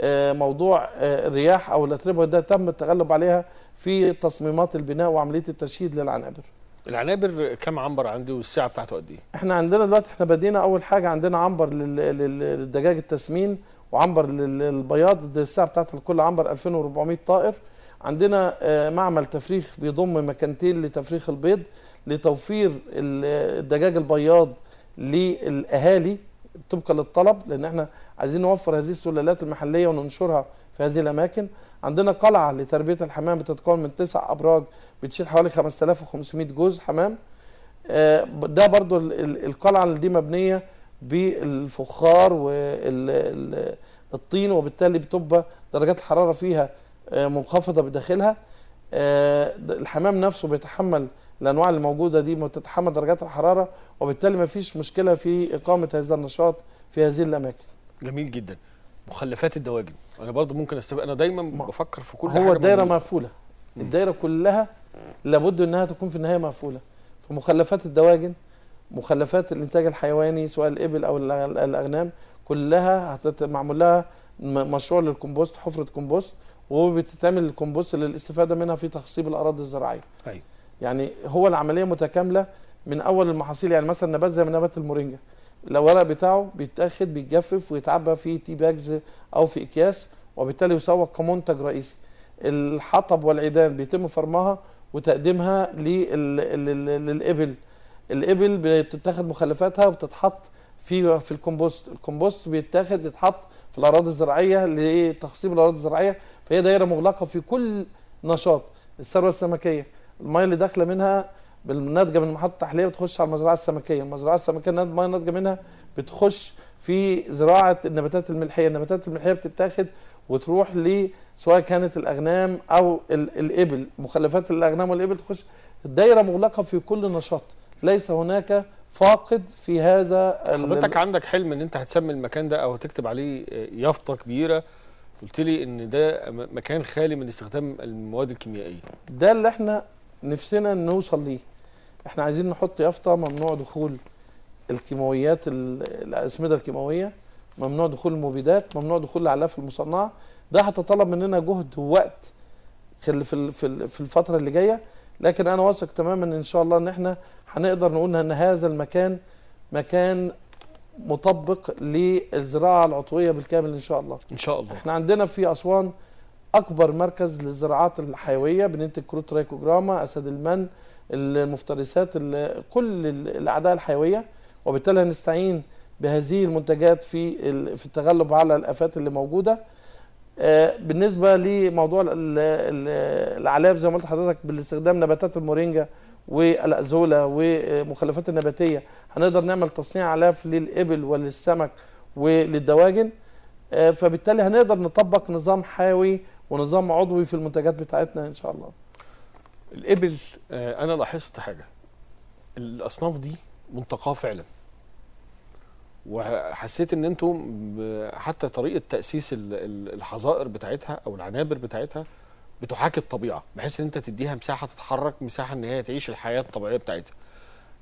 آه، موضوع آه، الرياح او الاتربه ده تم التغلب عليها في تصميمات البناء وعمليه التشييد للعنابر العنابر كم عنبر عنده والسعه بتاعته قد ايه احنا عندنا دلوقتي احنا بدينا اول حاجه عندنا عنبر للدجاج التسمين وعنبر للبياض السعه بتاعت لكل عنبر 2400 طائر عندنا آه، معمل تفريخ بيضم مكانتين لتفريخ البيض لتوفير الدجاج البياض للاهالي طبقا للطلب لان احنا عايزين نوفر هذه السلالات المحليه وننشرها في هذه الاماكن عندنا قلعه لتربيه الحمام بتتكون من تسع ابراج بتشيل حوالي 5500 جوز حمام آه، ده برضو القلعه اللي دي مبنيه بالفخار والطين وبالتالي بتبقى درجات الحراره فيها آه، منخفضه بداخلها آه، الحمام نفسه بيتحمل الانواع الموجوده دي بتتحمل درجات الحراره وبالتالي ما فيش مشكله في اقامه هذا النشاط في هذه الاماكن جميل جدا مخلفات الدواجن انا برضو ممكن استبقى انا دايما بفكر في كل هو حاجه هو الدايره مقفوله الدايره كلها لابد انها تكون في النهايه مقفوله فمخلفات الدواجن مخلفات الانتاج الحيواني سواء الابل او الاغنام كلها معمول لها مشروع للكمبوست حفره كومبوست وبتتعمل الكمبوست للاستفاده منها في تخصيب الاراضي الزراعيه. ايوه يعني هو العمليه متكامله من اول المحاصيل يعني مثلا نبات زي نبات المورينجا الورق بتاعه بيتاخد بيتجفف ويتعبى في تي باجز او في اكياس وبالتالي يسوق كمنتج رئيسي الحطب والعيدان بيتم فرمها وتقديمها للإبل الإبل بتتاخد مخلفاتها وبتتحط في في الكومبوست الكومبوست بيتاخد يتحط في الأراضي الزراعية لتخصيب الأراضي الزراعية فهي دائرة مغلقة في كل نشاط الثروة السمكية المية اللي داخلة منها بالناتجه من محطه التحليه بتخش على المزرعه السمكيه، المزرعه السمكيه الميه الناتجه منها بتخش في زراعه النباتات الملحيه، النباتات الملحيه بتتاخد وتروح ل سواء كانت الاغنام او الابل، مخلفات الاغنام والابل تخش الدايره مغلقه في كل نشاط، ليس هناك فاقد في هذا حضرتك عندك حلم ان انت هتسمي المكان ده او هتكتب عليه يافطه كبيره قلت لي ان ده مكان خالي من استخدام المواد الكيميائيه ده اللي احنا نفسنا نوصل ليه احنا عايزين نحط يافطه ممنوع دخول الكيماويات الاسمده الكيماويه ممنوع دخول المبيدات ممنوع دخول الاعلاف المصنعه ده هتطلب مننا جهد ووقت في في الفتره اللي جايه لكن انا واثق تماما ان شاء الله ان احنا هنقدر نقول ان هذا المكان مكان مطبق للزراعه العضويه بالكامل ان شاء الله ان شاء الله احنا عندنا في اسوان اكبر مركز للزراعات الحيويه بننتج كروت رايكوجراما اسد المن المفترسات كل الاعداء الحيويه وبالتالي هنستعين بهذه المنتجات في في التغلب على الافات اللي موجوده آه، بالنسبه لموضوع الاعلاف زي ما قلت حضرتك باستخدام نباتات المورينجا والأزولة ومخلفات النباتية هنقدر نعمل تصنيع علاف للإبل وللسمك وللدواجن آه، فبالتالي هنقدر نطبق نظام حيوي ونظام عضوي في المنتجات بتاعتنا إن شاء الله الابل آه، انا لاحظت حاجه الاصناف دي منتقاه فعلا وحسيت ان انتم حتى طريقه تاسيس الحظائر بتاعتها او العنابر بتاعتها بتحاكي الطبيعه بحيث ان انت تديها مساحه تتحرك مساحه ان هي تعيش الحياه الطبيعيه بتاعتها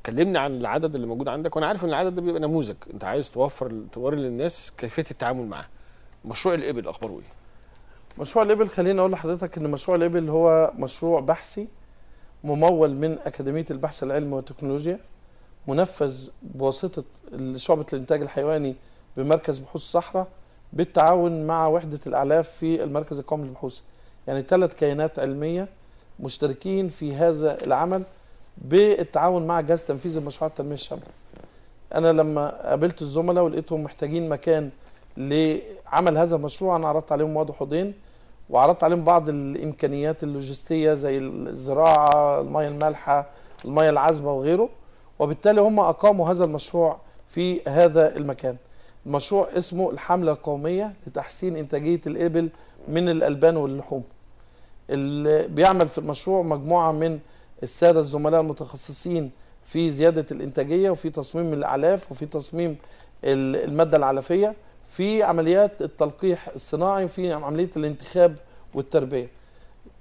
كلمني عن العدد اللي موجود عندك وانا عارف ان العدد ده بيبقى نموذج انت عايز توفر توري للناس كيفيه التعامل معاه مشروع الابل اخباره ايه مشروع الابل خليني اقول لحضرتك ان مشروع الابل هو مشروع بحثي ممول من أكاديمية البحث العلمي والتكنولوجيا منفذ بواسطة شعبة الإنتاج الحيواني بمركز بحوث الصحراء بالتعاون مع وحدة الأعلاف في المركز القومي للبحوث يعني ثلاث كيانات علمية مشتركين في هذا العمل بالتعاون مع جهاز تنفيذ المشروعات التنمية الشاملة أنا لما قابلت الزملاء ولقيتهم محتاجين مكان لعمل هذا المشروع أنا عرضت عليهم واد حضين وعرضت عليهم بعض الامكانيات اللوجستيه زي الزراعه الميه المالحه الميه العذبه وغيره وبالتالي هم اقاموا هذا المشروع في هذا المكان مشروع اسمه الحمله القوميه لتحسين انتاجيه الابل من الالبان واللحوم اللي بيعمل في المشروع مجموعه من الساده الزملاء المتخصصين في زياده الانتاجيه وفي تصميم الاعلاف وفي تصميم الماده العلفيه في عمليات التلقيح الصناعي في عمليه الانتخاب والتربيه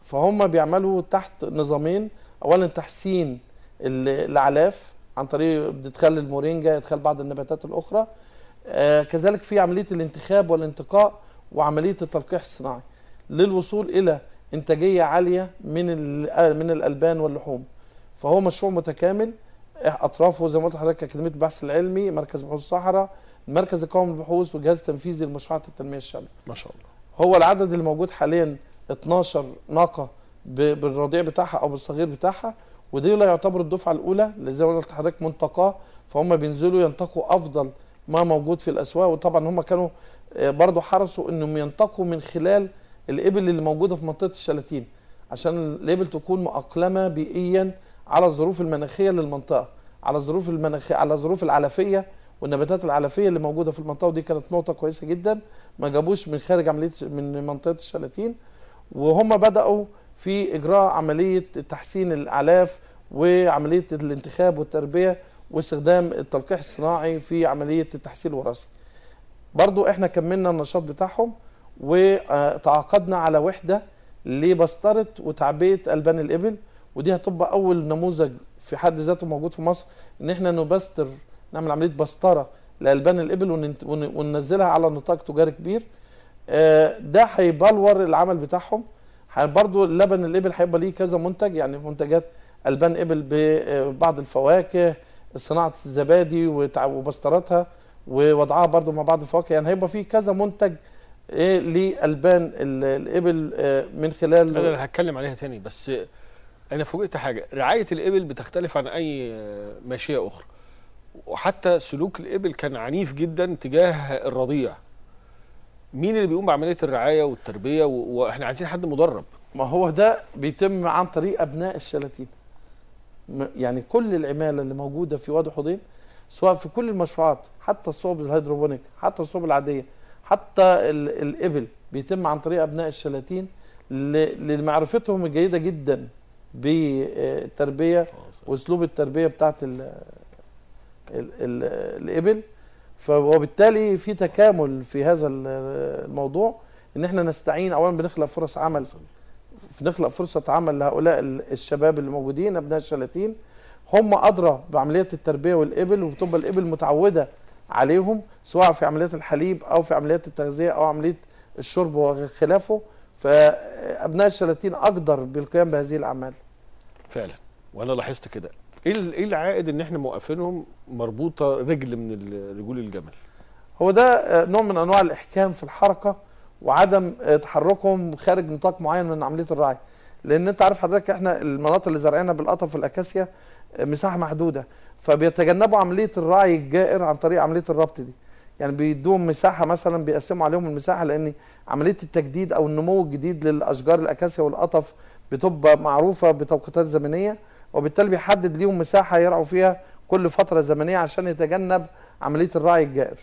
فهم بيعملوا تحت نظامين اولا تحسين العلاف عن طريق ادخال المورينجا ادخال بعض النباتات الاخرى آه، كذلك في عمليه الانتخاب والانتقاء وعمليه التلقيح الصناعي للوصول الى انتاجيه عاليه من من الالبان واللحوم فهو مشروع متكامل اطرافه زي ما قلت لحضرتك اكاديميه البحث العلمي مركز بحوث الصحراء المركز القومي للبحوث وجهاز تنفيذي لمشروعات التنميه الشامله. ما شاء الله. هو العدد اللي موجود حاليا 12 ناقه بالرضيع بتاعها او بالصغير بتاعها ودول يعتبروا الدفعه الاولى اللي زي ما قلت لحضرتك منتقاه فهم بينزلوا ينتقوا افضل ما موجود في الاسواق وطبعا هم كانوا آه، برضو حرصوا انهم ينتقوا من خلال الابل اللي موجوده في منطقه الشلاتين عشان الابل تكون مؤقلمه بيئيا على الظروف المناخيه للمنطقه على الظروف المناخيه على الظروف العلفيه والنباتات العلفيه اللي موجوده في المنطقه ودي كانت نقطه كويسه جدا ما جابوش من خارج عمليه من منطقه الشلاتين وهم بداوا في اجراء عمليه تحسين الاعلاف وعمليه الانتخاب والتربيه واستخدام التلقيح الصناعي في عمليه التحسين الوراثي. برضو احنا كملنا النشاط بتاعهم وتعاقدنا على وحده لبسطره وتعبئه البان الابل ودي هتبقى اول نموذج في حد ذاته موجود في مصر ان احنا نبستر نعمل عمليه بسطره لالبان الابل وننزلها على نطاق تجاري كبير آه، ده هيبلور العمل بتاعهم برضو لبن الابل هيبقى ليه كذا منتج يعني منتجات البان ابل ببعض آه، الفواكه صناعه الزبادي وبسطراتها ووضعها برضو مع بعض الفواكه يعني هيبقى فيه كذا منتج ايه لالبان الابل آه، من خلال انا هتكلم عليها تاني بس انا فوجئت حاجه رعايه الابل بتختلف عن اي ماشيه اخرى وحتى سلوك الإبل كان عنيف جدا تجاه الرضيع مين اللي بيقوم بعملية الرعاية والتربية وإحنا عايزين حد مدرب ما هو ده بيتم عن طريق أبناء الشلاتين يعني كل العمالة اللي موجودة في وادي حضين سواء في كل المشروعات حتى الصوب الهيدروبونيك حتى الصوب العادية حتى الإبل بيتم عن طريق أبناء الشلاتين لمعرفتهم الجيدة جدا بالتربية واسلوب التربيه بتاعت الابل وبالتالي في تكامل في هذا الموضوع ان احنا نستعين اولا بنخلق فرص عمل نخلق فرصه عمل لهؤلاء الشباب اللي موجودين ابناء الشلاتين هم ادرى بعمليه التربيه والابل وبتبقى الابل متعوده عليهم سواء في عمليات الحليب او في عمليات التغذيه او عمليه الشرب وخلافه فابناء الشلاتين اقدر بالقيام بهذه الاعمال. فعلا وانا لاحظت كده إيه, ايه العائد ان احنا موقفينهم مربوطه رجل من رجول الجمل هو ده آه، نوع من انواع الاحكام في الحركه وعدم آه، تحركهم خارج نطاق معين من عمليه الرعي لان انت عارف حضرتك احنا المناطق اللي زرعنا بالقطف والاكاسيا آه، مساحه محدوده فبيتجنبوا عمليه الرعي الجائر عن طريق عمليه الربط دي يعني بيدوهم مساحه مثلا بيقسموا عليهم المساحه لان عمليه التجديد او النمو الجديد للاشجار الاكاسيا والقطف بتبقى معروفه بتوقيتات زمنيه وبالتالي بيحدد ليهم مساحه يرعوا فيها كل فتره زمنيه عشان يتجنب عمليه الرعي الجائر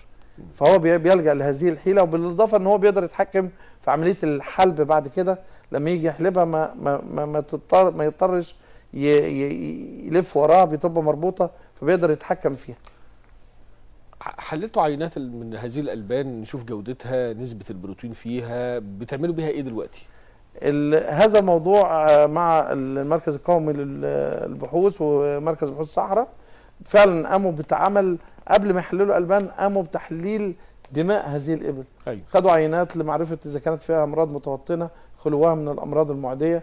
فهو بيلجا لهذه الحيله وبالاضافه ان هو بيقدر يتحكم في عمليه الحلب بعد كده لما يجي يحلبها ما ما ما, ما تضطر ما يضطرش يلف وراها بتبقى مربوطه فبيقدر يتحكم فيها حللتوا عينات من هذه الالبان نشوف جودتها نسبه البروتين فيها بتعملوا بيها ايه دلوقتي هذا الموضوع آه، مع المركز القومي للبحوث ومركز بحوث الصحراء فعلا قاموا بتعمل قبل ما يحللوا البان قاموا بتحليل دماء هذه الابل أيوة. خدوا عينات لمعرفه اذا كانت فيها امراض متوطنه خلوها من الامراض المعديه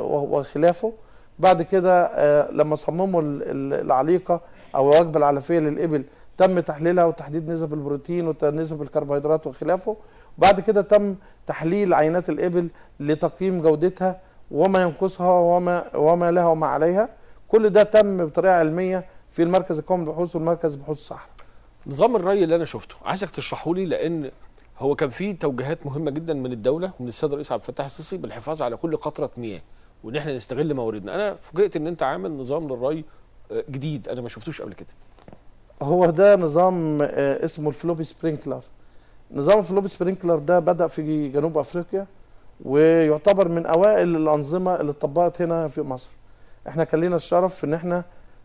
وخلافه بعد كده آه، لما صمموا العليقه او الوجبه العلفيه للابل تم تحليلها وتحديد نسب البروتين ونسب الكربوهيدرات وخلافه بعد كده تم تحليل عينات الإبل لتقييم جودتها وما ينقصها وما, وما لها وما عليها كل ده تم بطريقة علمية في المركز القومي للبحوث والمركز بحوث الصحراء نظام الري اللي أنا شفته عايزك تشرحه لي لأن هو كان فيه توجيهات مهمة جدا من الدولة ومن السيد الرئيس عبد الفتاح السيسي بالحفاظ على كل قطرة مياه وإن احنا نستغل مواردنا أنا فوجئت إن أنت عامل نظام للري آه، جديد أنا ما شفتوش قبل كده هو ده نظام آه، اسمه الفلوبي سبرينكلر نظام الفلوب سبرينكلر ده بدا في جنوب افريقيا ويعتبر من اوائل الانظمه اللي اتطبقت هنا في مصر احنا كان لنا الشرف ان احنا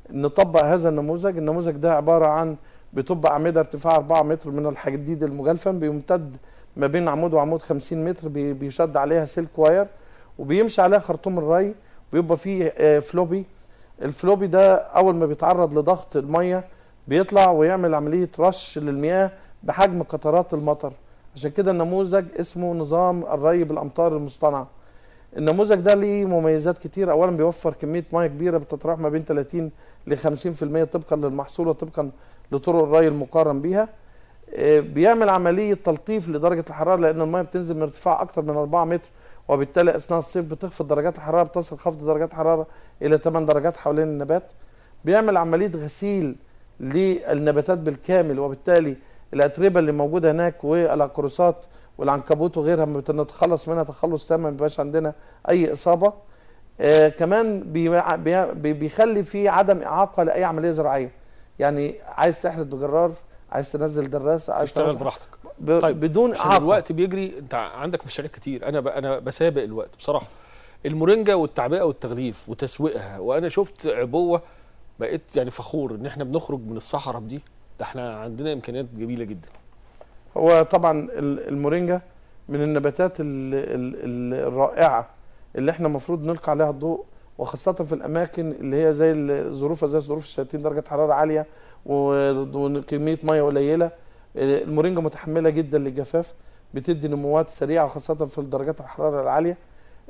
نطبق هذا النموذج النموذج ده عباره عن بتبقى اعمده ارتفاع 4 متر من الحديد المجلفن بيمتد ما بين عمود وعمود 50 متر بيشد عليها سلك واير وبيمشي عليها خرطوم الري بيبقى فيه آه، فلوبي الفلوبي ده اول ما بيتعرض لضغط الميه بيطلع ويعمل عمليه رش للمياه بحجم قطرات المطر عشان كده النموذج اسمه نظام الري بالامطار المصطنعه النموذج ده ليه مميزات كتير اولا بيوفر كميه ميه كبيره بتتراوح ما بين 30 ل 50% طبقا للمحصول وطبقا لطرق الري المقارن بيها آه، بيعمل عمليه تلطيف لدرجه الحراره لان الميه بتنزل من ارتفاع اكثر من 4 متر وبالتالي اثناء الصيف بتخفض درجات الحراره بتصل خفض درجات الحراره الى 8 درجات حوالين النبات بيعمل عمليه غسيل للنباتات بالكامل وبالتالي الاتربه اللي موجوده هناك والعكروسات والعنكبوت وغيرها ما بنتخلص منها تخلص تام ما بيبقاش عندنا اي اصابه آه كمان بي بي بيخلي في عدم اعاقه لاي عمليه زراعيه يعني عايز تحرد بجرار عايز تنزل دراسه عايز تشتغل براحتك ب... طيب بدون اعاقه الوقت بيجري انت عندك مشاريع كتير انا ب... انا بسابق الوقت بصراحه المورينجا والتعبئه والتغليف وتسويقها وانا شفت عبوه بقيت يعني فخور ان احنا بنخرج من الصحراء دي ده احنا عندنا امكانيات جميله جدا هو طبعا المورينجا من النباتات الرائعه اللي احنا المفروض نلقي عليها الضوء وخاصة في الأماكن اللي هي زي ظروفها زي ظروف الشتاتين درجة حرارة عالية وكمية مية قليلة المورينجا متحملة جدا للجفاف بتدي نموات سريعة وخاصة في درجات الحرارة العالية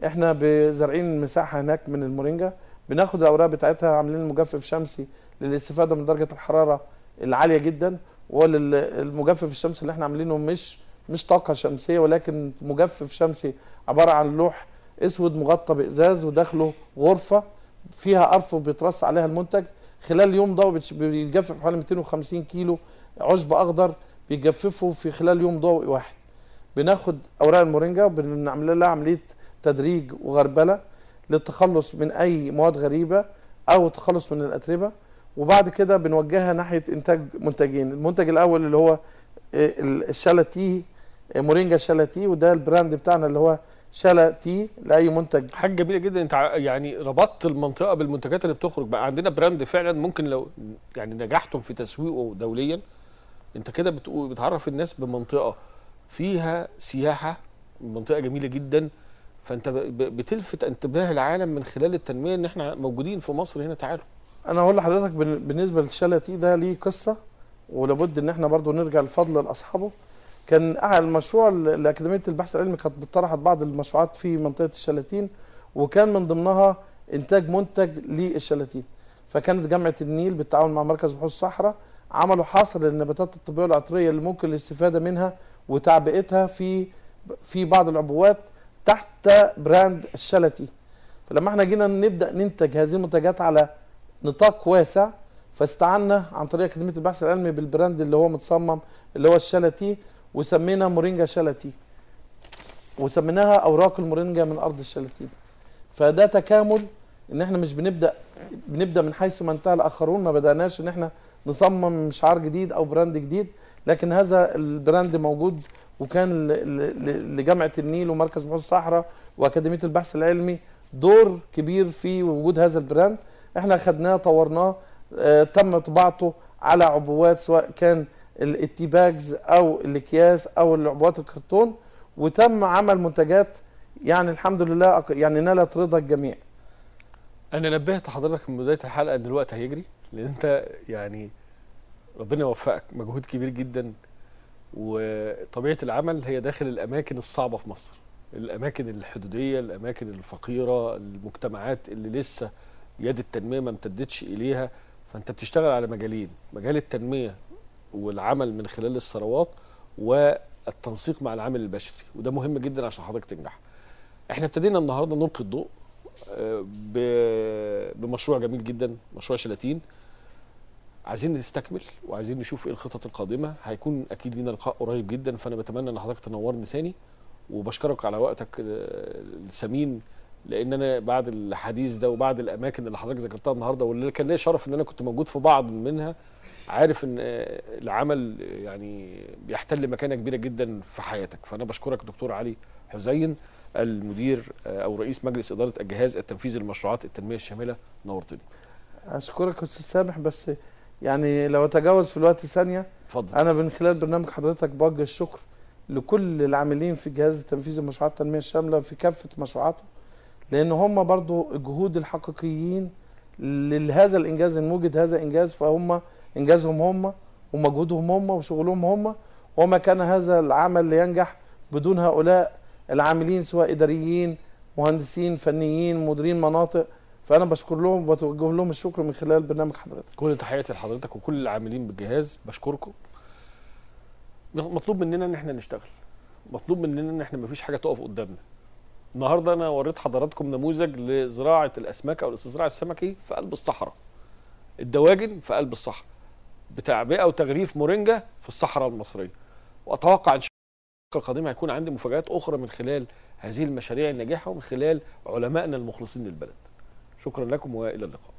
احنا زارعين مساحة هناك من المورينجا بناخد الأوراق بتاعتها عاملين مجفف شمسي للاستفادة من درجة الحرارة العاليه جدا والمجفف الشمس الشمسي اللي احنا عاملينه مش مش طاقه شمسيه ولكن مجفف شمسي عباره عن لوح اسود مغطى بازاز وداخله غرفه فيها ارفف بيترص عليها المنتج خلال يوم ضوء بيتجفف حوالي 250 كيلو عشب اخضر بيجففه في خلال يوم ضوء واحد بناخد اوراق المورينجا وبنعمل لها عمليه تدريج وغربله للتخلص من اي مواد غريبه او التخلص من الاتربه وبعد كده بنوجهها ناحيه انتاج منتجين المنتج الاول اللي هو آه، الشالاتي تي آه، مورينجا شالاتي تي وده البراند بتاعنا اللي هو شالاتي تي لاي منتج حاجه جميله جدا انت يعني ربطت المنطقه بالمنتجات اللي بتخرج بقى عندنا براند فعلا ممكن لو يعني نجحتم في تسويقه دوليا انت كده بتقول بتعرف الناس بمنطقه فيها سياحه منطقه جميله جدا فانت بتلفت انتباه العالم من خلال التنميه ان احنا موجودين في مصر هنا تعالوا انا هقول لحضرتك بالنسبه للشلتي ده ليه قصه ولابد ان احنا برضو نرجع الفضل لاصحابه كان المشروع لاكاديميه البحث العلمي كانت طرحت بعض المشروعات في منطقه الشلاتين وكان من ضمنها انتاج منتج للشلاتين فكانت جامعه النيل بالتعاون مع مركز بحوث الصحراء عملوا حصر للنباتات الطبيه العطريه اللي ممكن الاستفاده منها وتعبئتها في في بعض العبوات تحت براند الشلتي فلما احنا جينا نبدا ننتج هذه المنتجات على نطاق واسع فاستعنا عن طريق اكاديميه البحث العلمي بالبراند اللي هو متصمم اللي هو الشلتي وسمينا مورينجا شلتي وسميناها اوراق المورينجا من ارض الشلتي فده تكامل ان احنا مش بنبدا بنبدا من حيث ما انتهى الاخرون ما بداناش ان احنا نصمم شعار جديد او براند جديد لكن هذا البراند موجود وكان لجامعه النيل ومركز بحوث الصحراء واكاديميه البحث العلمي دور كبير في وجود هذا البراند احنا خدناه طورناه اه تم طباعته على عبوات سواء كان التي باجز او الاكياس او العبوات الكرتون وتم عمل منتجات يعني الحمد لله يعني نالت رضا الجميع انا نبهت حضرتك من بدايه الحلقه ان الوقت هيجري لان انت يعني ربنا يوفقك مجهود كبير جدا وطبيعه العمل هي داخل الاماكن الصعبه في مصر الاماكن الحدوديه الاماكن الفقيره المجتمعات اللي لسه يد التنميه ما امتدتش اليها فانت بتشتغل على مجالين مجال التنميه والعمل من خلال الثروات والتنسيق مع العامل البشري وده مهم جدا عشان حضرتك تنجح احنا ابتدينا النهارده نلقي الضوء آه، بمشروع جميل جدا مشروع شلاتين عايزين نستكمل وعايزين نشوف ايه الخطط القادمه هيكون اكيد لينا لقاء قريب جدا فانا بتمنى ان حضرتك تنورني ثاني وبشكرك على وقتك الثمين آه، لان انا بعد الحديث ده وبعد الاماكن اللي حضرتك ذكرتها النهارده واللي كان ليا شرف ان انا كنت موجود في بعض منها عارف ان العمل يعني بيحتل مكانه كبيره جدا في حياتك فانا بشكرك دكتور علي حزين المدير او رئيس مجلس اداره الجهاز التنفيذي للمشروعات التنميه الشامله نورتني اشكرك استاذ سامح بس يعني لو اتجاوز في الوقت ثانيه اتفضل انا من خلال برنامج حضرتك بوجه الشكر لكل العاملين في الجهاز التنفيذي المشروعات التنميه الشامله في كافه مشروعاته لان هم برضو الجهود الحقيقيين لهذا الانجاز الموجد هذا انجاز فهم انجازهم هم ومجهودهم هم وشغلهم هم وما كان هذا العمل لينجح بدون هؤلاء العاملين سواء اداريين مهندسين فنيين مديرين مناطق فانا بشكر لهم وبتوجه لهم الشكر من خلال برنامج حضرتك كل تحياتي لحضرتك وكل العاملين بالجهاز بشكركم مطلوب مننا ان احنا نشتغل مطلوب مننا ان احنا مفيش حاجه تقف قدامنا النهارده انا وريت حضراتكم نموذج لزراعه الاسماك او الاستزراع السمكي في قلب الصحراء الدواجن في قلب الصحراء بتعبئه وتغريف مورينجا في الصحراء المصريه واتوقع ان شاء الله القادم هيكون عندي مفاجات اخرى من خلال هذه المشاريع الناجحه ومن خلال علمائنا المخلصين للبلد شكرا لكم والى اللقاء